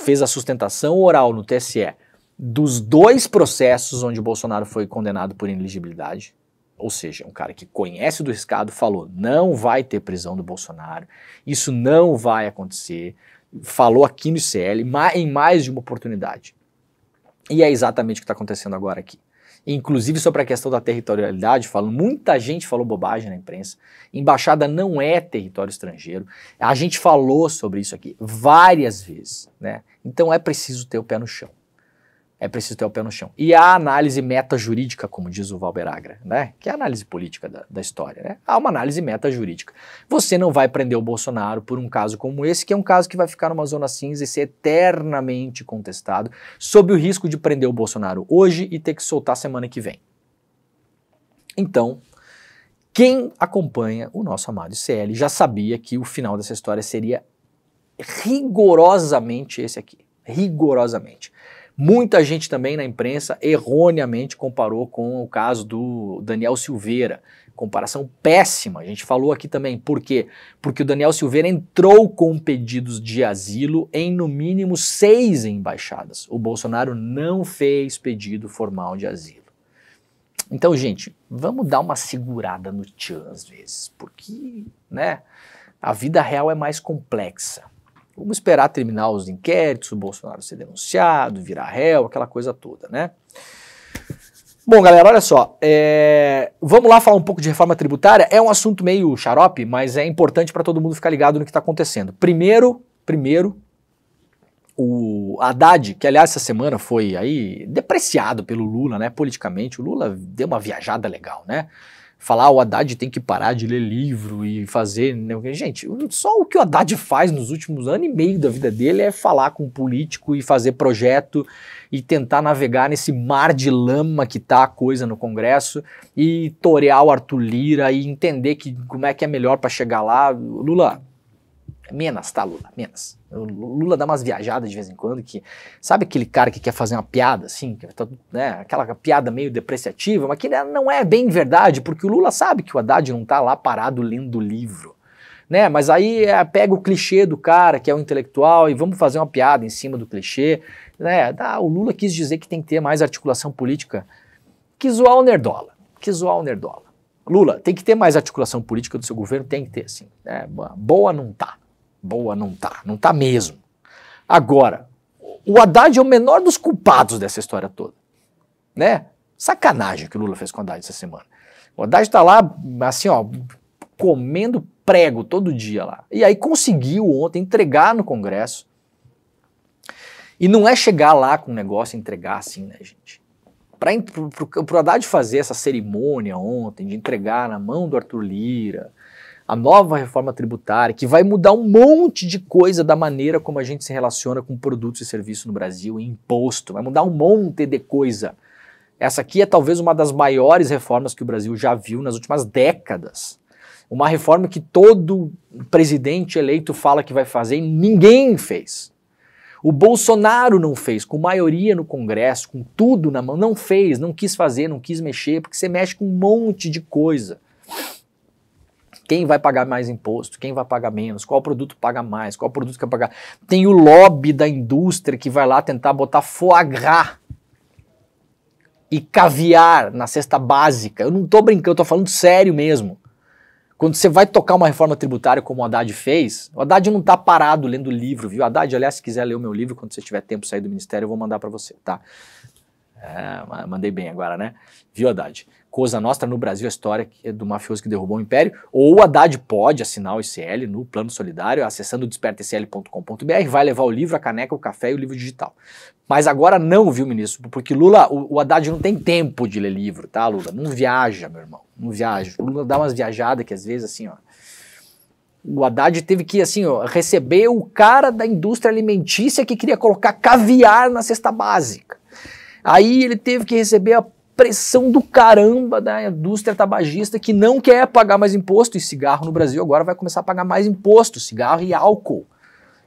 fez a sustentação oral no TSE dos dois processos onde o Bolsonaro foi condenado por ineligibilidade, ou seja, um cara que conhece do riscado falou: não vai ter prisão do Bolsonaro, isso não vai acontecer. Falou aqui no ICL em mais de uma oportunidade. E é exatamente o que está acontecendo agora aqui inclusive sobre a questão da territorialidade, falando, muita gente falou bobagem na imprensa. Embaixada não é território estrangeiro. A gente falou sobre isso aqui várias vezes, né? Então é preciso ter o pé no chão é preciso ter o pé no chão. E a análise meta-jurídica, como diz o Valberagra, né? que é a análise política da, da história. Né? Há uma análise meta-jurídica. Você não vai prender o Bolsonaro por um caso como esse, que é um caso que vai ficar numa zona cinza e ser eternamente contestado, sob o risco de prender o Bolsonaro hoje e ter que soltar semana que vem. Então, quem acompanha o nosso amado ICL já sabia que o final dessa história seria rigorosamente esse aqui. Rigorosamente. Muita gente também na imprensa erroneamente comparou com o caso do Daniel Silveira. Comparação péssima. A gente falou aqui também. Por quê? Porque o Daniel Silveira entrou com pedidos de asilo em no mínimo seis embaixadas. O Bolsonaro não fez pedido formal de asilo. Então, gente, vamos dar uma segurada no tchan às vezes, porque, né, a vida real é mais complexa. Vamos esperar terminar os inquéritos, o Bolsonaro ser denunciado, virar réu, aquela coisa toda, né? Bom, galera, olha só. É... Vamos lá falar um pouco de reforma tributária. É um assunto meio xarope, mas é importante para todo mundo ficar ligado no que está acontecendo. Primeiro, primeiro, o Haddad, que aliás essa semana foi aí depreciado pelo Lula, né? Politicamente, o Lula deu uma viajada legal, né? falar ah, o Haddad tem que parar de ler livro e fazer. Né, gente, só o que o Haddad faz nos últimos ano e meio da vida dele é falar com político e fazer projeto e tentar navegar nesse mar de lama que tá a coisa no Congresso e torear o Arthur Lira e entender que, como é que é melhor para chegar lá. Lula, Menos, tá, Lula? Menos. O Lula dá umas viajadas de vez em quando que. Sabe aquele cara que quer fazer uma piada, assim? Tá, né, aquela piada meio depreciativa, mas que é, não é bem verdade, porque o Lula sabe que o Haddad não tá lá parado lendo livro. Né? Mas aí é, pega o clichê do cara que é o um intelectual e vamos fazer uma piada em cima do clichê. Né? Ah, o Lula quis dizer que tem que ter mais articulação política. Que zoar o Nerdola. Que zoar o Nerdola. Lula, tem que ter mais articulação política do seu governo? Tem que ter, sim. É, boa não tá. Boa não tá, não tá mesmo. Agora, o Haddad é o menor dos culpados dessa história toda, né? Sacanagem que o Lula fez com o Haddad essa semana. O Haddad tá lá, assim, ó, comendo prego todo dia lá. E aí conseguiu ontem entregar no Congresso. E não é chegar lá com um negócio e entregar assim, né, gente? Para o Haddad fazer essa cerimônia ontem de entregar na mão do Arthur Lira, a nova reforma tributária, que vai mudar um monte de coisa da maneira como a gente se relaciona com produtos e serviços no Brasil, imposto, vai mudar um monte de coisa. Essa aqui é talvez uma das maiores reformas que o Brasil já viu nas últimas décadas. Uma reforma que todo presidente eleito fala que vai fazer e ninguém fez. O Bolsonaro não fez, com maioria no Congresso, com tudo na mão, não fez, não quis fazer, não quis mexer, porque você mexe com um monte de coisa quem vai pagar mais imposto, quem vai pagar menos, qual produto paga mais, qual produto quer pagar. Tem o lobby da indústria que vai lá tentar botar foie gras e caviar na cesta básica. Eu não estou brincando, eu tô falando sério mesmo. Quando você vai tocar uma reforma tributária como o Haddad fez, o Haddad não está parado lendo livro, viu? Haddad, aliás, se quiser ler o meu livro, quando você tiver tempo sair do ministério, eu vou mandar para você, tá? É, mandei bem agora, né? Viu, Haddad? Coisa Nostra no Brasil, a história é do mafioso que derrubou o império. Ou o Haddad pode assinar o ICL no Plano Solidário, acessando despertacl.com.br, vai levar o livro, a caneca, o café e o livro digital. Mas agora não, viu, ministro? Porque Lula, o, o Haddad não tem tempo de ler livro, tá, Lula? Não viaja, meu irmão. Não viaja. O Lula dá umas viajadas que às vezes, assim, ó. O Haddad teve que, assim, ó, receber o cara da indústria alimentícia que queria colocar caviar na cesta básica. Aí ele teve que receber a pressão do caramba da indústria tabagista que não quer pagar mais imposto. E cigarro no Brasil agora vai começar a pagar mais imposto, cigarro e álcool.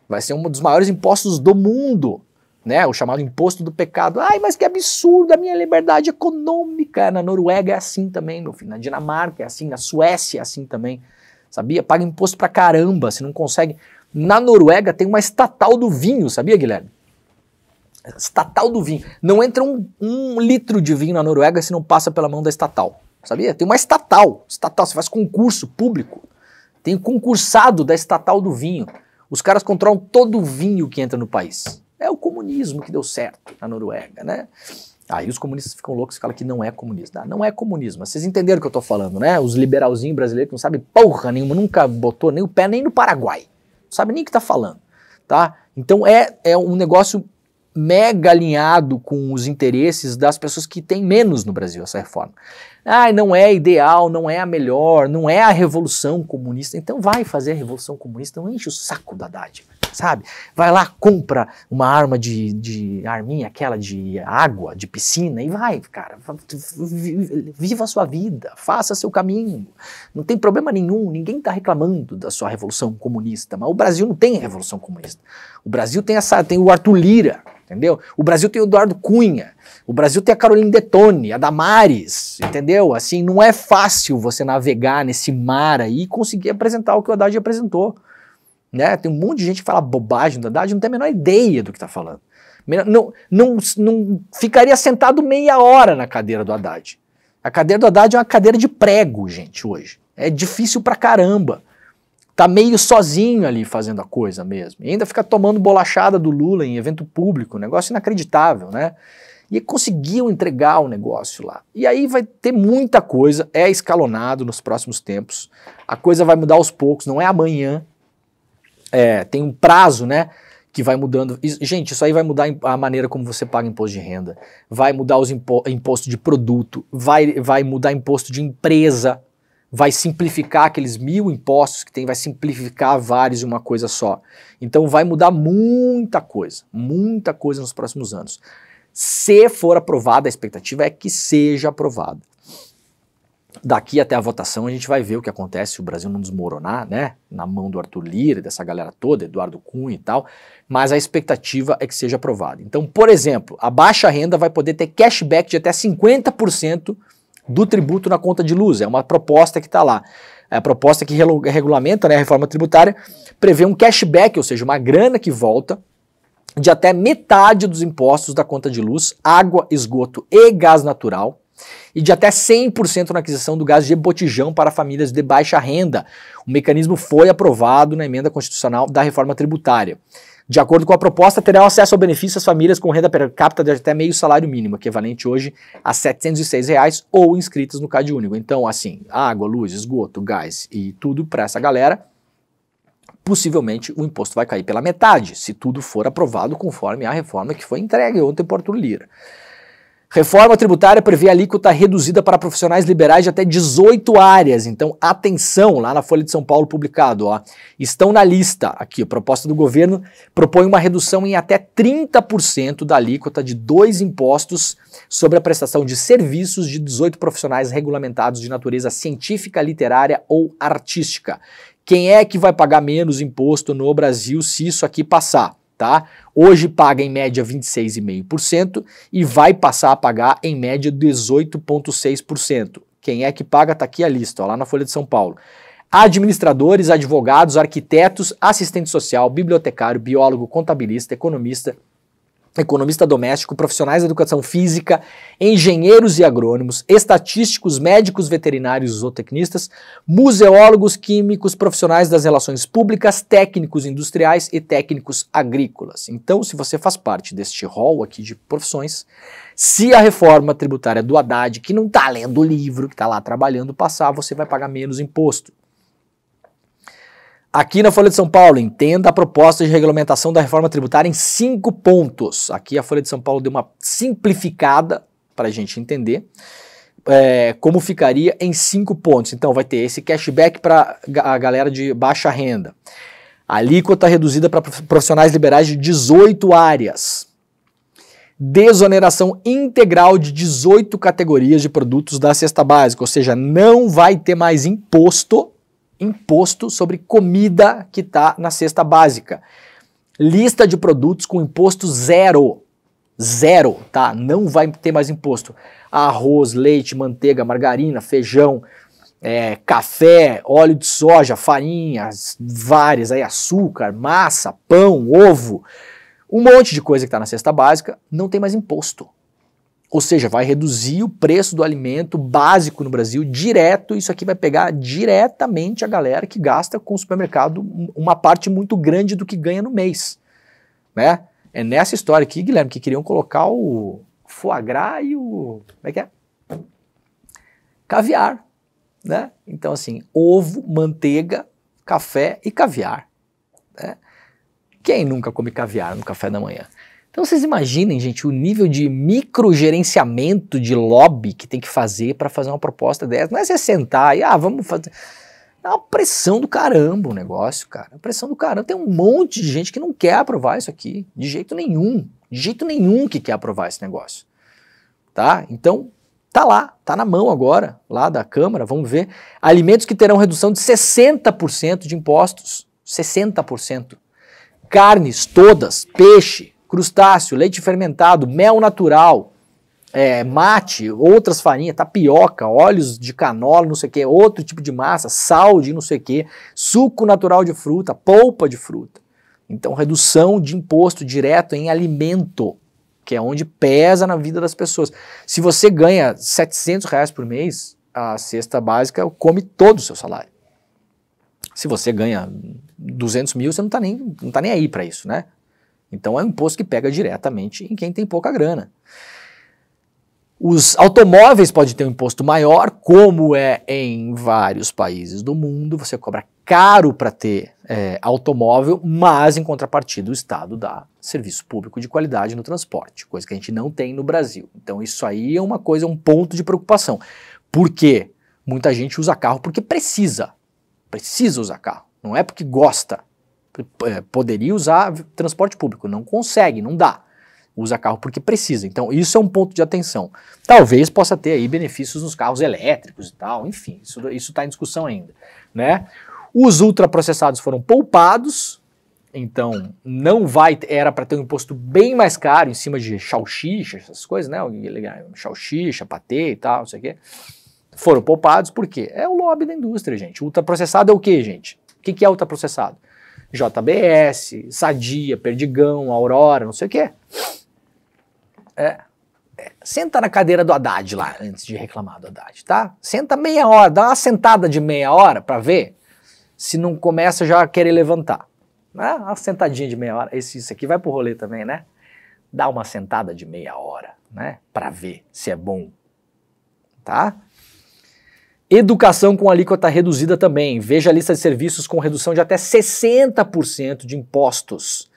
Vai ser um dos maiores impostos do mundo, né? O chamado imposto do pecado. Ai, mas que absurdo a minha liberdade econômica. É na Noruega é assim também, meu filho. Na Dinamarca é assim, na Suécia é assim também. Sabia? Paga imposto pra caramba, se não consegue. Na Noruega tem uma estatal do vinho, sabia, Guilherme? estatal do vinho. Não entra um, um litro de vinho na Noruega se não passa pela mão da estatal. Sabia? Tem uma estatal. Estatal, você faz concurso público. Tem concursado da estatal do vinho. Os caras controlam todo o vinho que entra no país. É o comunismo que deu certo na Noruega, né? Aí os comunistas ficam loucos e falam que não é comunismo. Ah, não é comunismo. Vocês entenderam o que eu estou falando, né? Os liberalzinhos brasileiros que não sabem porra nenhuma, nunca botou nem o pé nem no Paraguai. Não sabe nem o que está falando, tá? Então é, é um negócio mega alinhado com os interesses das pessoas que têm menos no Brasil essa reforma. Ah, não é ideal, não é a melhor, não é a revolução comunista. Então vai fazer a revolução comunista, não enche o saco da Haddad, sabe? Vai lá, compra uma arma de, de arminha, aquela de água, de piscina e vai, cara. Viva a sua vida, faça seu caminho. Não tem problema nenhum, ninguém está reclamando da sua revolução comunista, mas o Brasil não tem revolução comunista. O Brasil tem, essa, tem o Arthur Lira, entendeu? O Brasil tem o Eduardo Cunha, o Brasil tem a Caroline Detone, a Damares, entendeu? Assim, não é fácil você navegar nesse mar aí e conseguir apresentar o que o Haddad apresentou. Né? Tem um monte de gente que fala bobagem do Haddad, não tem a menor ideia do que está falando. Não, não, não ficaria sentado meia hora na cadeira do Haddad. A cadeira do Haddad é uma cadeira de prego, gente, hoje. É difícil pra caramba tá meio sozinho ali fazendo a coisa mesmo. E ainda fica tomando bolachada do Lula em evento público, negócio inacreditável, né? E conseguiu entregar o negócio lá. E aí vai ter muita coisa, é escalonado nos próximos tempos. A coisa vai mudar aos poucos, não é amanhã. É, tem um prazo, né? que vai mudando. gente, isso aí vai mudar a maneira como você paga imposto de renda, vai mudar os impo imposto de produto, vai, vai mudar imposto de empresa, vai simplificar aqueles mil impostos que tem, vai simplificar vários em uma coisa só. Então vai mudar muita coisa, muita coisa nos próximos anos. Se for aprovada, a expectativa é que seja aprovada. Daqui até a votação a gente vai ver o que acontece, se o Brasil não desmoronar, né? Na mão do Arthur Lira, dessa galera toda, Eduardo Cunha e tal, mas a expectativa é que seja aprovada. Então, por exemplo, a baixa renda vai poder ter cashback de até 50% do tributo na conta de luz. É uma proposta que está lá. É a proposta que regulamenta né, a reforma tributária prevê um cashback, ou seja, uma grana que volta de até metade dos impostos da conta de luz, água, esgoto e gás natural, e de até 100% na aquisição do gás de botijão para famílias de baixa renda. O mecanismo foi aprovado na emenda constitucional da reforma tributária. De acordo com a proposta, terão acesso ao benefício as famílias com renda per capita de até meio salário mínimo, equivalente hoje a R$ 706, reais, ou inscritas no Cade Único. Então, assim, água, luz, esgoto, gás e tudo para essa galera, possivelmente o imposto vai cair pela metade, se tudo for aprovado conforme a reforma que foi entregue ontem por Arthur Lira. Reforma tributária prevê alíquota reduzida para profissionais liberais de até 18 áreas. Então, atenção, lá na Folha de São Paulo publicado, ó. Estão na lista aqui, a proposta do governo propõe uma redução em até 30% da alíquota de dois impostos sobre a prestação de serviços de 18 profissionais regulamentados de natureza científica, literária ou artística. Quem é que vai pagar menos imposto no Brasil se isso aqui passar? tá? Hoje paga em média 26,5% e vai passar a pagar em média 18,6%. Quem é que paga? Está aqui a lista, ó, lá na Folha de São Paulo. Administradores, advogados, arquitetos, assistente social, bibliotecário, biólogo, contabilista, economista, economista doméstico, profissionais da educação física, engenheiros e agrônomos, estatísticos, médicos, veterinários, zootecnistas, museólogos, químicos, profissionais das relações públicas, técnicos industriais e técnicos agrícolas. Então, se você faz parte deste rol aqui de profissões, se a reforma tributária do Haddad, que não está lendo o livro, que está lá trabalhando, passar, você vai pagar menos imposto. Aqui na Folha de São Paulo, entenda a proposta de regulamentação da reforma tributária em cinco pontos. Aqui a Folha de São Paulo deu uma simplificada para a gente entender é, como ficaria em cinco pontos. Então, vai ter esse cashback para a galera de baixa renda, alíquota reduzida para profissionais liberais de 18 áreas, desoneração integral de 18 categorias de produtos da cesta básica, ou seja, não vai ter mais imposto imposto sobre comida que está na cesta básica. Lista de produtos com imposto zero. Zero, tá? Não vai ter mais imposto. Arroz, leite, manteiga, margarina, feijão, é, café, óleo de soja, farinhas, várias, aí açúcar, massa, pão, ovo, um monte de coisa que está na cesta básica, não tem mais imposto. Ou seja, vai reduzir o preço do alimento básico no Brasil direto. Isso aqui vai pegar diretamente a galera que gasta com o supermercado uma parte muito grande do que ganha no mês. Né? É nessa história aqui, Guilherme, que queriam colocar o foie gras e o. Como é que é? Caviar. Né? Então, assim, ovo, manteiga, café e caviar. Né? Quem nunca come caviar no café da manhã? Então vocês imaginem, gente, o nível de microgerenciamento de lobby que tem que fazer para fazer uma proposta dessa. Não é você sentar e, ah, vamos fazer. É uma pressão do caramba o negócio, cara. É uma pressão do caramba. Tem um monte de gente que não quer aprovar isso aqui. De jeito nenhum. De jeito nenhum que quer aprovar esse negócio. Tá? Então, tá lá, tá na mão agora, lá da Câmara, vamos ver. Alimentos que terão redução de 60% de impostos. 60%. Carnes todas, peixe, crustáceo, leite fermentado, mel natural, é, mate, outras farinhas, tapioca, óleos de canola, não sei o que, outro tipo de massa, sal de não sei o que, suco natural de fruta, polpa de fruta. Então, redução de imposto direto em alimento, que é onde pesa na vida das pessoas. Se você ganha 700 reais por mês, a cesta básica come todo o seu salário. Se você ganha 200 mil, você não está nem, não tá nem aí para isso, né? Então é um imposto que pega diretamente em quem tem pouca grana. Os automóveis podem ter um imposto maior, como é em vários países do mundo. Você cobra caro para ter é, automóvel, mas em contrapartida o Estado dá serviço público de qualidade no transporte, coisa que a gente não tem no Brasil. Então isso aí é uma coisa, um ponto de preocupação. Por quê? Muita gente usa carro porque precisa. Precisa usar carro. Não é porque gosta. É, poderia usar transporte público, não consegue, não dá. Usa carro porque precisa. Então, isso é um ponto de atenção. Talvez possa ter aí benefícios nos carros elétricos e tal, enfim, isso está em discussão ainda. Né? Os ultraprocessados foram poupados, então não vai, era para ter um imposto bem mais caro em cima de salsicha, essas coisas, né? Ah, chalchicha patê e tal, não sei o quê. Foram poupados por quê? É o lobby da indústria, gente. ultraprocessado é o quê, gente? O que, que é ultraprocessado? JBS, Sadia, Perdigão, Aurora, não sei o quê. É, é, senta na cadeira do Haddad lá, antes de reclamar do Haddad, tá? Senta meia hora, dá uma sentada de meia hora para ver se não começa já a querer levantar. Né? Uma sentadinha de meia hora. Esse, isso aqui vai pro rolê também, né? Dá uma sentada de meia hora, né? Pra ver se é bom. Tá? Educação com alíquota reduzida também. Veja a lista de serviços com redução de até 60% de impostos.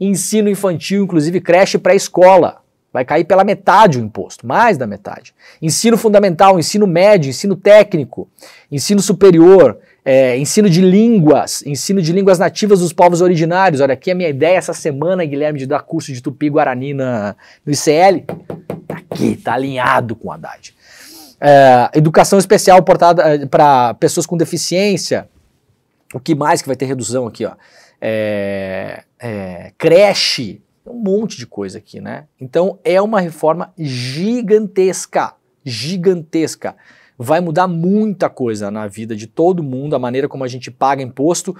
Ensino infantil, inclusive creche pré-escola. Vai cair pela metade o imposto, mais da metade. Ensino fundamental, ensino médio, ensino técnico, ensino superior, é, ensino de línguas, ensino de línguas nativas dos povos originários. Olha, aqui é a minha ideia essa semana, Guilherme, de dar curso de Tupi-Guarani no ICL. Tá aqui, tá alinhado com o Haddad é, educação especial portada eh, para pessoas com deficiência. O que mais que vai ter redução aqui, ó? É, é, creche, um monte de coisa aqui, né? Então é uma reforma gigantesca, gigantesca. Vai mudar muita coisa na vida de todo mundo, a maneira como a gente paga imposto,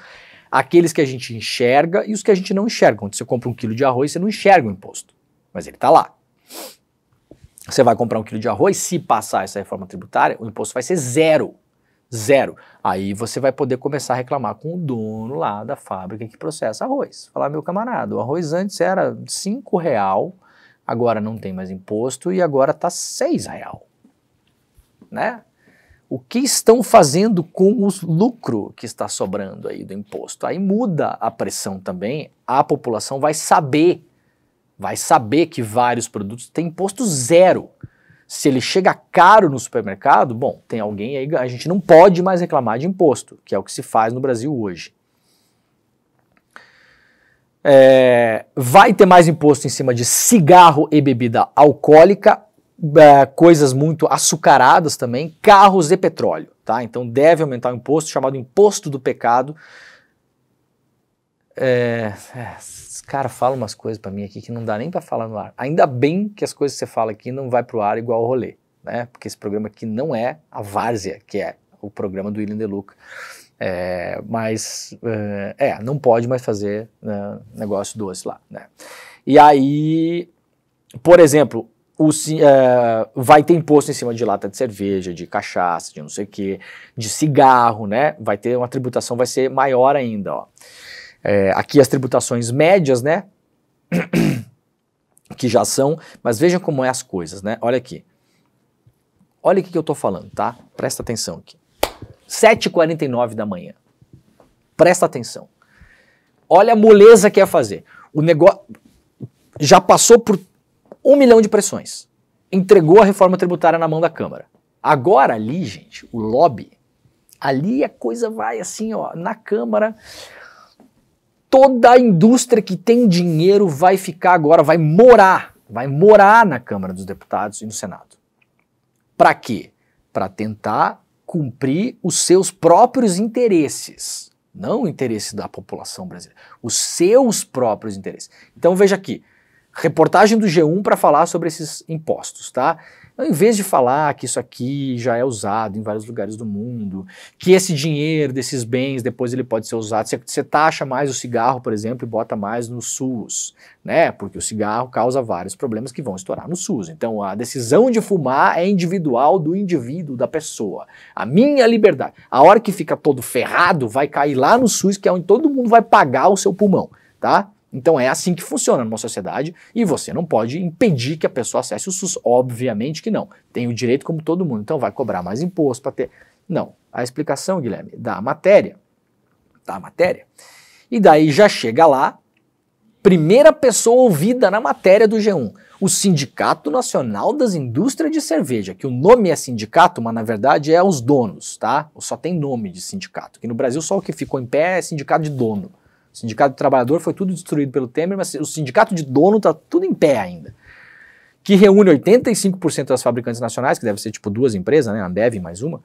aqueles que a gente enxerga e os que a gente não enxerga. Quando você compra um quilo de arroz, você não enxerga o imposto, mas ele está lá. Você vai comprar um quilo de arroz, se passar essa reforma tributária, o imposto vai ser zero. Zero. Aí você vai poder começar a reclamar com o dono lá da fábrica que processa arroz. Falar, meu camarada, o arroz antes era cinco real, agora não tem mais imposto e agora está seis real. Né? O que estão fazendo com o lucro que está sobrando aí do imposto? Aí muda a pressão também, a população vai saber vai saber que vários produtos têm imposto zero. Se ele chega caro no supermercado, bom, tem alguém aí, a gente não pode mais reclamar de imposto, que é o que se faz no Brasil hoje. É, vai ter mais imposto em cima de cigarro e bebida alcoólica, é, coisas muito açucaradas também, carros e petróleo, tá? Então deve aumentar o imposto chamado imposto do pecado, é, é, cara, fala umas coisas para mim aqui que não dá nem para falar no ar. Ainda bem que as coisas que você fala aqui não vai pro ar igual o rolê, né? Porque esse programa aqui não é a várzea, que é o programa do William Deluca. É, mas, é, é não pode mais fazer né, negócio doce lá, né? E aí, por exemplo, o, é, vai ter imposto em cima de lata de cerveja, de cachaça, de não sei o que, de cigarro, né? Vai ter uma tributação, vai ser maior ainda, ó é, aqui as tributações médias, né? (clears throat) que já são, mas vejam como é as coisas, né? Olha aqui. Olha o que eu estou falando, tá? Presta atenção aqui. 7h49 da manhã. Presta atenção. Olha a moleza que é fazer. O negócio já passou por um milhão de pressões. Entregou a reforma tributária na mão da Câmara. Agora ali, gente, o lobby, ali a coisa vai assim, ó, na Câmara toda a indústria que tem dinheiro vai ficar agora, vai morar, vai morar na Câmara dos Deputados e no Senado. Para quê? Para tentar cumprir os seus próprios interesses, não o interesse da população brasileira, os seus próprios interesses. Então veja aqui, reportagem do G1 para falar sobre esses impostos, tá? Então, em vez de falar que isso aqui já é usado em vários lugares do mundo, que esse dinheiro desses bens depois ele pode ser usado, você taxa mais o cigarro, por exemplo, e bota mais no SUS, né? Porque o cigarro causa vários problemas que vão estourar no SUS. Então a decisão de fumar é individual do indivíduo, da pessoa. A minha liberdade. A hora que fica todo ferrado, vai cair lá no SUS, que é onde todo mundo vai pagar o seu pulmão, tá? Então é assim que funciona numa sociedade e você não pode impedir que a pessoa acesse o SUS. Obviamente que não. Tem o direito como todo mundo. Então vai cobrar mais imposto para ter. Não. A explicação, Guilherme, da matéria. Da matéria. E daí já chega lá, primeira pessoa ouvida na matéria do G1. O Sindicato Nacional das Indústrias de Cerveja, que o nome é sindicato, mas na verdade é os donos, tá? Só tem nome de sindicato. Que no Brasil só o que ficou em pé é sindicato de dono. O sindicato do trabalhador foi tudo destruído pelo Temer, mas o sindicato de dono está tudo em pé ainda. Que reúne 85% das fabricantes nacionais, que deve ser tipo duas empresas, né? Ambev mais uma.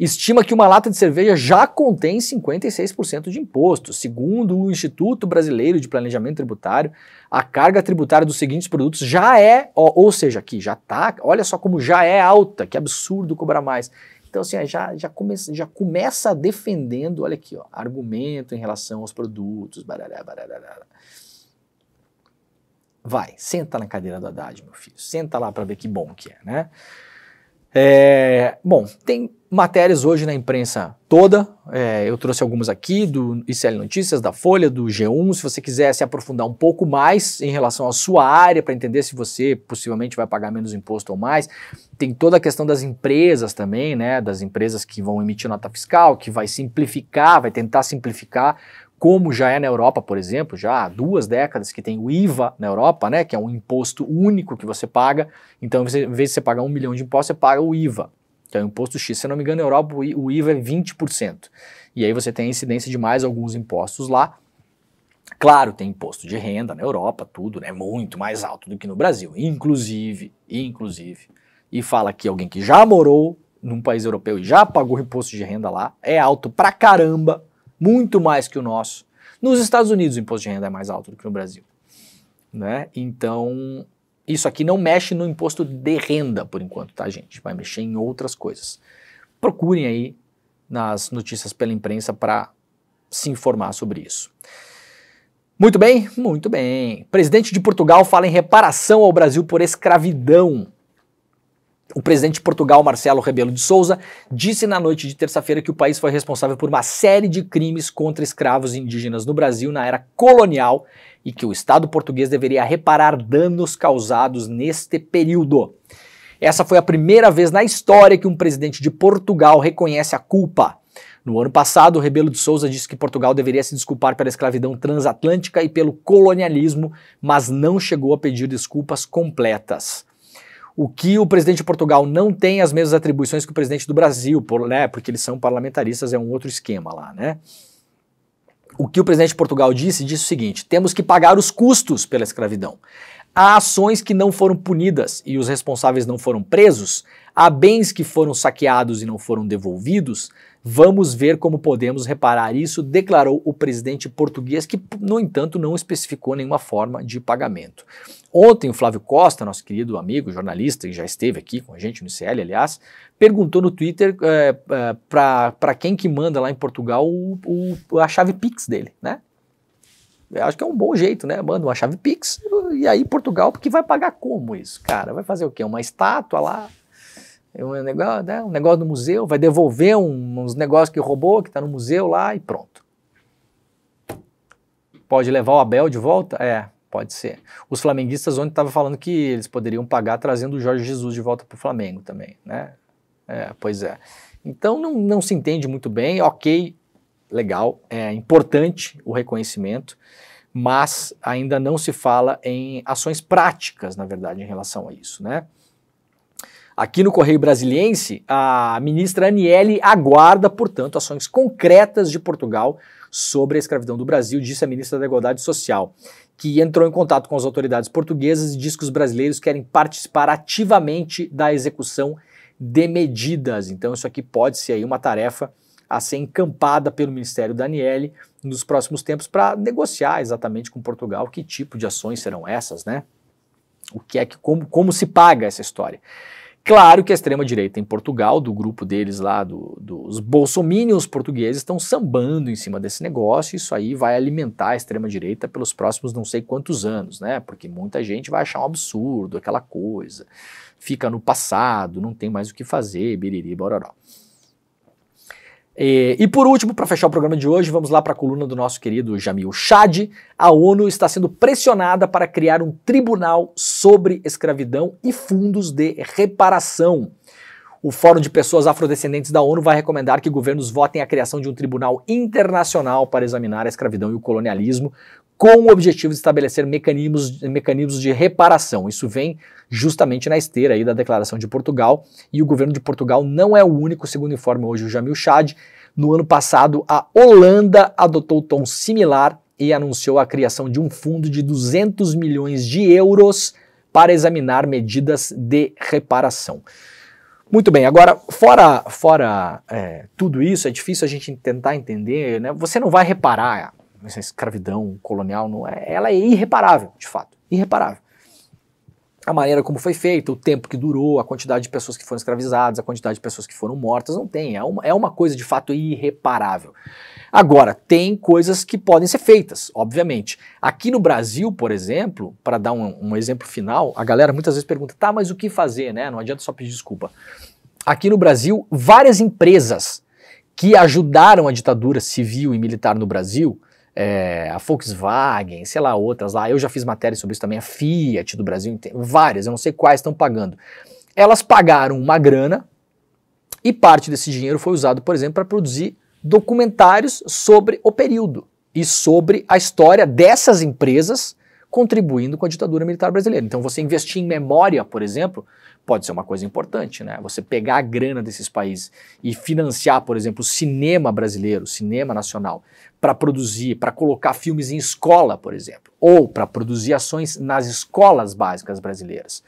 Estima que uma lata de cerveja já contém 56% de imposto. Segundo o Instituto Brasileiro de Planejamento Tributário, a carga tributária dos seguintes produtos já é, ou seja, aqui já está. olha só como já é alta, que absurdo cobrar mais. Então, assim, é, já, já, come, já começa defendendo, olha aqui, ó, argumento em relação aos produtos, barará, barará. Vai, senta na cadeira do Haddad, meu filho. Senta lá para ver que bom que é, né? É, bom, tem matérias hoje na imprensa toda. É, eu trouxe algumas aqui do ICL Notícias, da Folha, do G1. Se você quiser se aprofundar um pouco mais em relação à sua área, para entender se você possivelmente vai pagar menos imposto ou mais. Tem toda a questão das empresas também, né? Das empresas que vão emitir nota fiscal, que vai simplificar, vai tentar simplificar. Como já é na Europa, por exemplo, já há duas décadas que tem o IVA na Europa, né? Que é um imposto único que você paga. Então, em vez de você pagar um milhão de impostos, você paga o IVA que então, é o imposto X. Se eu não me engano, na Europa o IVA é 20%. E aí você tem a incidência de mais alguns impostos lá. Claro, tem imposto de renda na Europa, tudo, né? Muito mais alto do que no Brasil. Inclusive, inclusive. E fala que alguém que já morou num país europeu e já pagou imposto de renda lá, é alto pra caramba, muito mais que o nosso. Nos Estados Unidos o imposto de renda é mais alto do que no Brasil. Né? Então, isso aqui não mexe no imposto de renda por enquanto, tá, gente? Vai mexer em outras coisas. Procurem aí nas notícias pela imprensa para se informar sobre isso. Muito bem, muito bem. Presidente de Portugal fala em reparação ao Brasil por escravidão. O presidente de Portugal, Marcelo Rebelo de Souza, disse na noite de terça-feira que o país foi responsável por uma série de crimes contra escravos indígenas no Brasil na era colonial e que o Estado português deveria reparar danos causados neste período. Essa foi a primeira vez na história que um presidente de Portugal reconhece a culpa. No ano passado, Rebelo de Souza disse que Portugal deveria se desculpar pela escravidão transatlântica e pelo colonialismo, mas não chegou a pedir desculpas completas o que o presidente de Portugal não tem as mesmas atribuições que o presidente do Brasil, por, né, porque eles são parlamentaristas, é um outro esquema lá, né? O que o presidente de Portugal disse, disse o seguinte: temos que pagar os custos pela escravidão. Há ações que não foram punidas e os responsáveis não foram presos, há bens que foram saqueados e não foram devolvidos, Vamos ver como podemos reparar isso, declarou o presidente português, que, no entanto, não especificou nenhuma forma de pagamento. Ontem, o Flávio Costa, nosso querido amigo, jornalista, que já esteve aqui com a gente no ICL, aliás, perguntou no Twitter é, é, para quem que manda lá em Portugal o, o, a chave Pix dele, né? Eu acho que é um bom jeito, né? Manda uma chave Pix e aí Portugal, porque vai pagar como isso, cara? Vai fazer o quê? Uma estátua lá? É um negócio, né, um negócio do museu, vai devolver um, uns negócios que roubou, que está no museu lá e pronto. Pode levar o Abel de volta? É, pode ser. Os flamenguistas ontem estavam falando que eles poderiam pagar trazendo o Jorge Jesus de volta para o Flamengo também, né? É, pois é. Então não, não se entende muito bem, ok, legal, é importante o reconhecimento, mas ainda não se fala em ações práticas, na verdade, em relação a isso, né? Aqui no Correio Brasiliense, a ministra Aniele aguarda, portanto, ações concretas de Portugal sobre a escravidão do Brasil, disse a ministra da Igualdade Social, que entrou em contato com as autoridades portuguesas e disse que os brasileiros querem participar ativamente da execução de medidas. Então, isso aqui pode ser aí uma tarefa a ser encampada pelo Ministério da Aniele nos próximos tempos para negociar exatamente com Portugal que tipo de ações serão essas, né? O que é que como, como se paga essa história? Claro que a extrema-direita em Portugal, do grupo deles lá, do, dos bolsomínios portugueses, estão sambando em cima desse negócio. Isso aí vai alimentar a extrema-direita pelos próximos não sei quantos anos, né? Porque muita gente vai achar um absurdo aquela coisa. Fica no passado, não tem mais o que fazer, biriri, bororó. E, e, por último, para fechar o programa de hoje, vamos lá para a coluna do nosso querido Jamil Chad. A ONU está sendo pressionada para criar um tribunal sobre escravidão e fundos de reparação. O Fórum de Pessoas Afrodescendentes da ONU vai recomendar que governos votem a criação de um tribunal internacional para examinar a escravidão e o colonialismo, com o objetivo de estabelecer mecanismos, mecanismos de reparação. Isso vem justamente na esteira aí da Declaração de Portugal, e o governo de Portugal não é o único, segundo informa hoje o Jamil Chad. No ano passado, a Holanda adotou um tom similar e anunciou a criação de um fundo de 200 milhões de euros para examinar medidas de reparação. Muito bem, agora, fora, fora é, tudo isso, é difícil a gente tentar entender, né? Você não vai reparar essa escravidão colonial, não é, ela é irreparável, de fato, irreparável. A maneira como foi feita, o tempo que durou, a quantidade de pessoas que foram escravizadas, a quantidade de pessoas que foram mortas, não tem. É uma, é uma coisa de fato irreparável. Agora, tem coisas que podem ser feitas, obviamente. Aqui no Brasil, por exemplo, para dar um, um exemplo final, a galera muitas vezes pergunta: tá, mas o que fazer, né? Não adianta só pedir desculpa. Aqui no Brasil, várias empresas que ajudaram a ditadura civil e militar no Brasil é, a Volkswagen, sei lá, outras lá. Eu já fiz matéria sobre isso também, a Fiat do Brasil inteiro, várias, eu não sei quais estão pagando. Elas pagaram uma grana e parte desse dinheiro foi usado, por exemplo, para produzir documentários sobre o período e sobre a história dessas empresas contribuindo com a ditadura militar brasileira. Então, você investir em memória, por exemplo, pode ser uma coisa importante, né? Você pegar a grana desses países e financiar, por exemplo, o cinema brasileiro, o cinema nacional, para produzir, para colocar filmes em escola, por exemplo, ou para produzir ações nas escolas básicas brasileiras,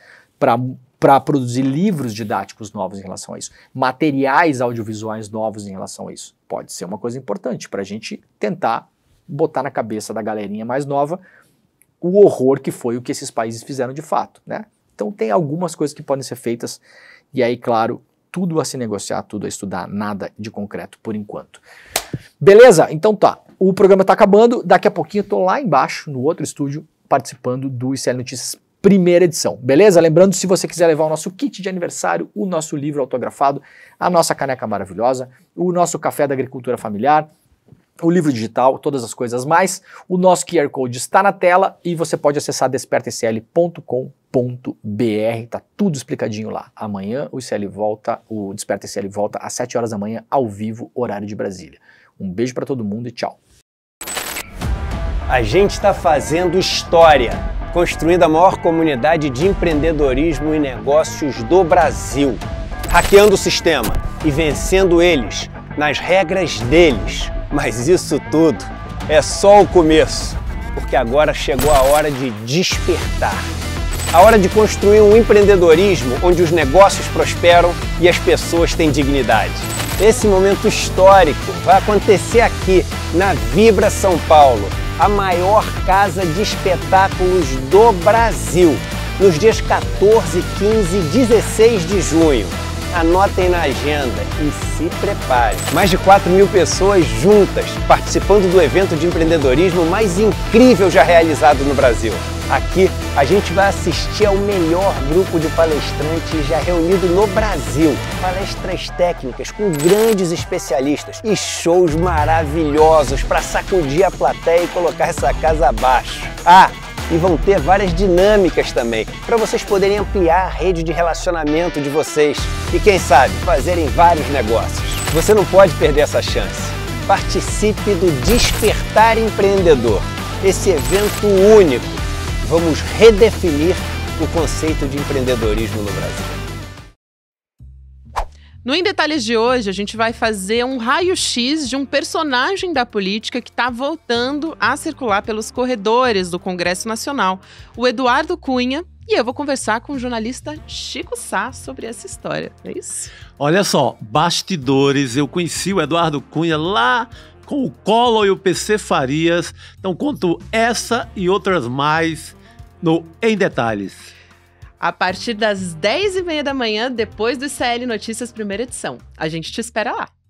para produzir livros didáticos novos em relação a isso, materiais audiovisuais novos em relação a isso. Pode ser uma coisa importante para a gente tentar botar na cabeça da galerinha mais nova o horror que foi o que esses países fizeram de fato, né? Então tem algumas coisas que podem ser feitas e aí, claro, tudo a se negociar, tudo a estudar, nada de concreto por enquanto. Beleza? Então tá. O programa está acabando. Daqui a pouquinho eu tô lá embaixo no outro estúdio participando do ICL Notícias primeira edição, beleza? Lembrando, se você quiser levar o nosso kit de aniversário, o nosso livro autografado, a nossa caneca maravilhosa, o nosso café da agricultura familiar, o livro digital, todas as coisas mais. O nosso QR Code está na tela e você pode acessar despertacl.com.br, está tudo explicadinho lá. Amanhã o ICL volta, o Desperta ICL volta às 7 horas da manhã, ao vivo, horário de Brasília. Um beijo para todo mundo e tchau. A gente está fazendo história, construindo a maior comunidade de empreendedorismo e negócios do Brasil, hackeando o sistema e vencendo eles nas regras deles mas isso tudo é só o começo, porque agora chegou a hora de despertar. A hora de construir um empreendedorismo onde os negócios prosperam e as pessoas têm dignidade. Esse momento histórico vai acontecer aqui, na Vibra São Paulo, a maior casa de espetáculos do Brasil, nos dias 14, 15 e 16 de junho anotem na agenda e se preparem. Mais de 4 mil pessoas juntas participando do evento de empreendedorismo mais incrível já realizado no Brasil. Aqui a gente vai assistir ao melhor grupo de palestrantes já reunido no Brasil. Palestras técnicas com grandes especialistas e shows maravilhosos para sacudir a plateia e colocar essa casa abaixo. Ah, e vão ter várias dinâmicas também, para vocês poderem ampliar a rede de relacionamento de vocês e, quem sabe, fazerem vários negócios. Você não pode perder essa chance. Participe do Despertar Empreendedor, esse evento único. Vamos redefinir o conceito de empreendedorismo no Brasil. No Em Detalhes de hoje, a gente vai fazer um raio-x de um personagem da política que está voltando a circular pelos corredores do Congresso Nacional, o Eduardo Cunha. E eu vou conversar com o jornalista Chico Sá sobre essa história, é isso? Olha só, bastidores, eu conheci o Eduardo Cunha lá com o Collor e o PC Farias. Então conto essa e outras mais no Em Detalhes a partir das 10h30 da manhã, depois do ICL Notícias Primeira Edição. A gente te espera lá.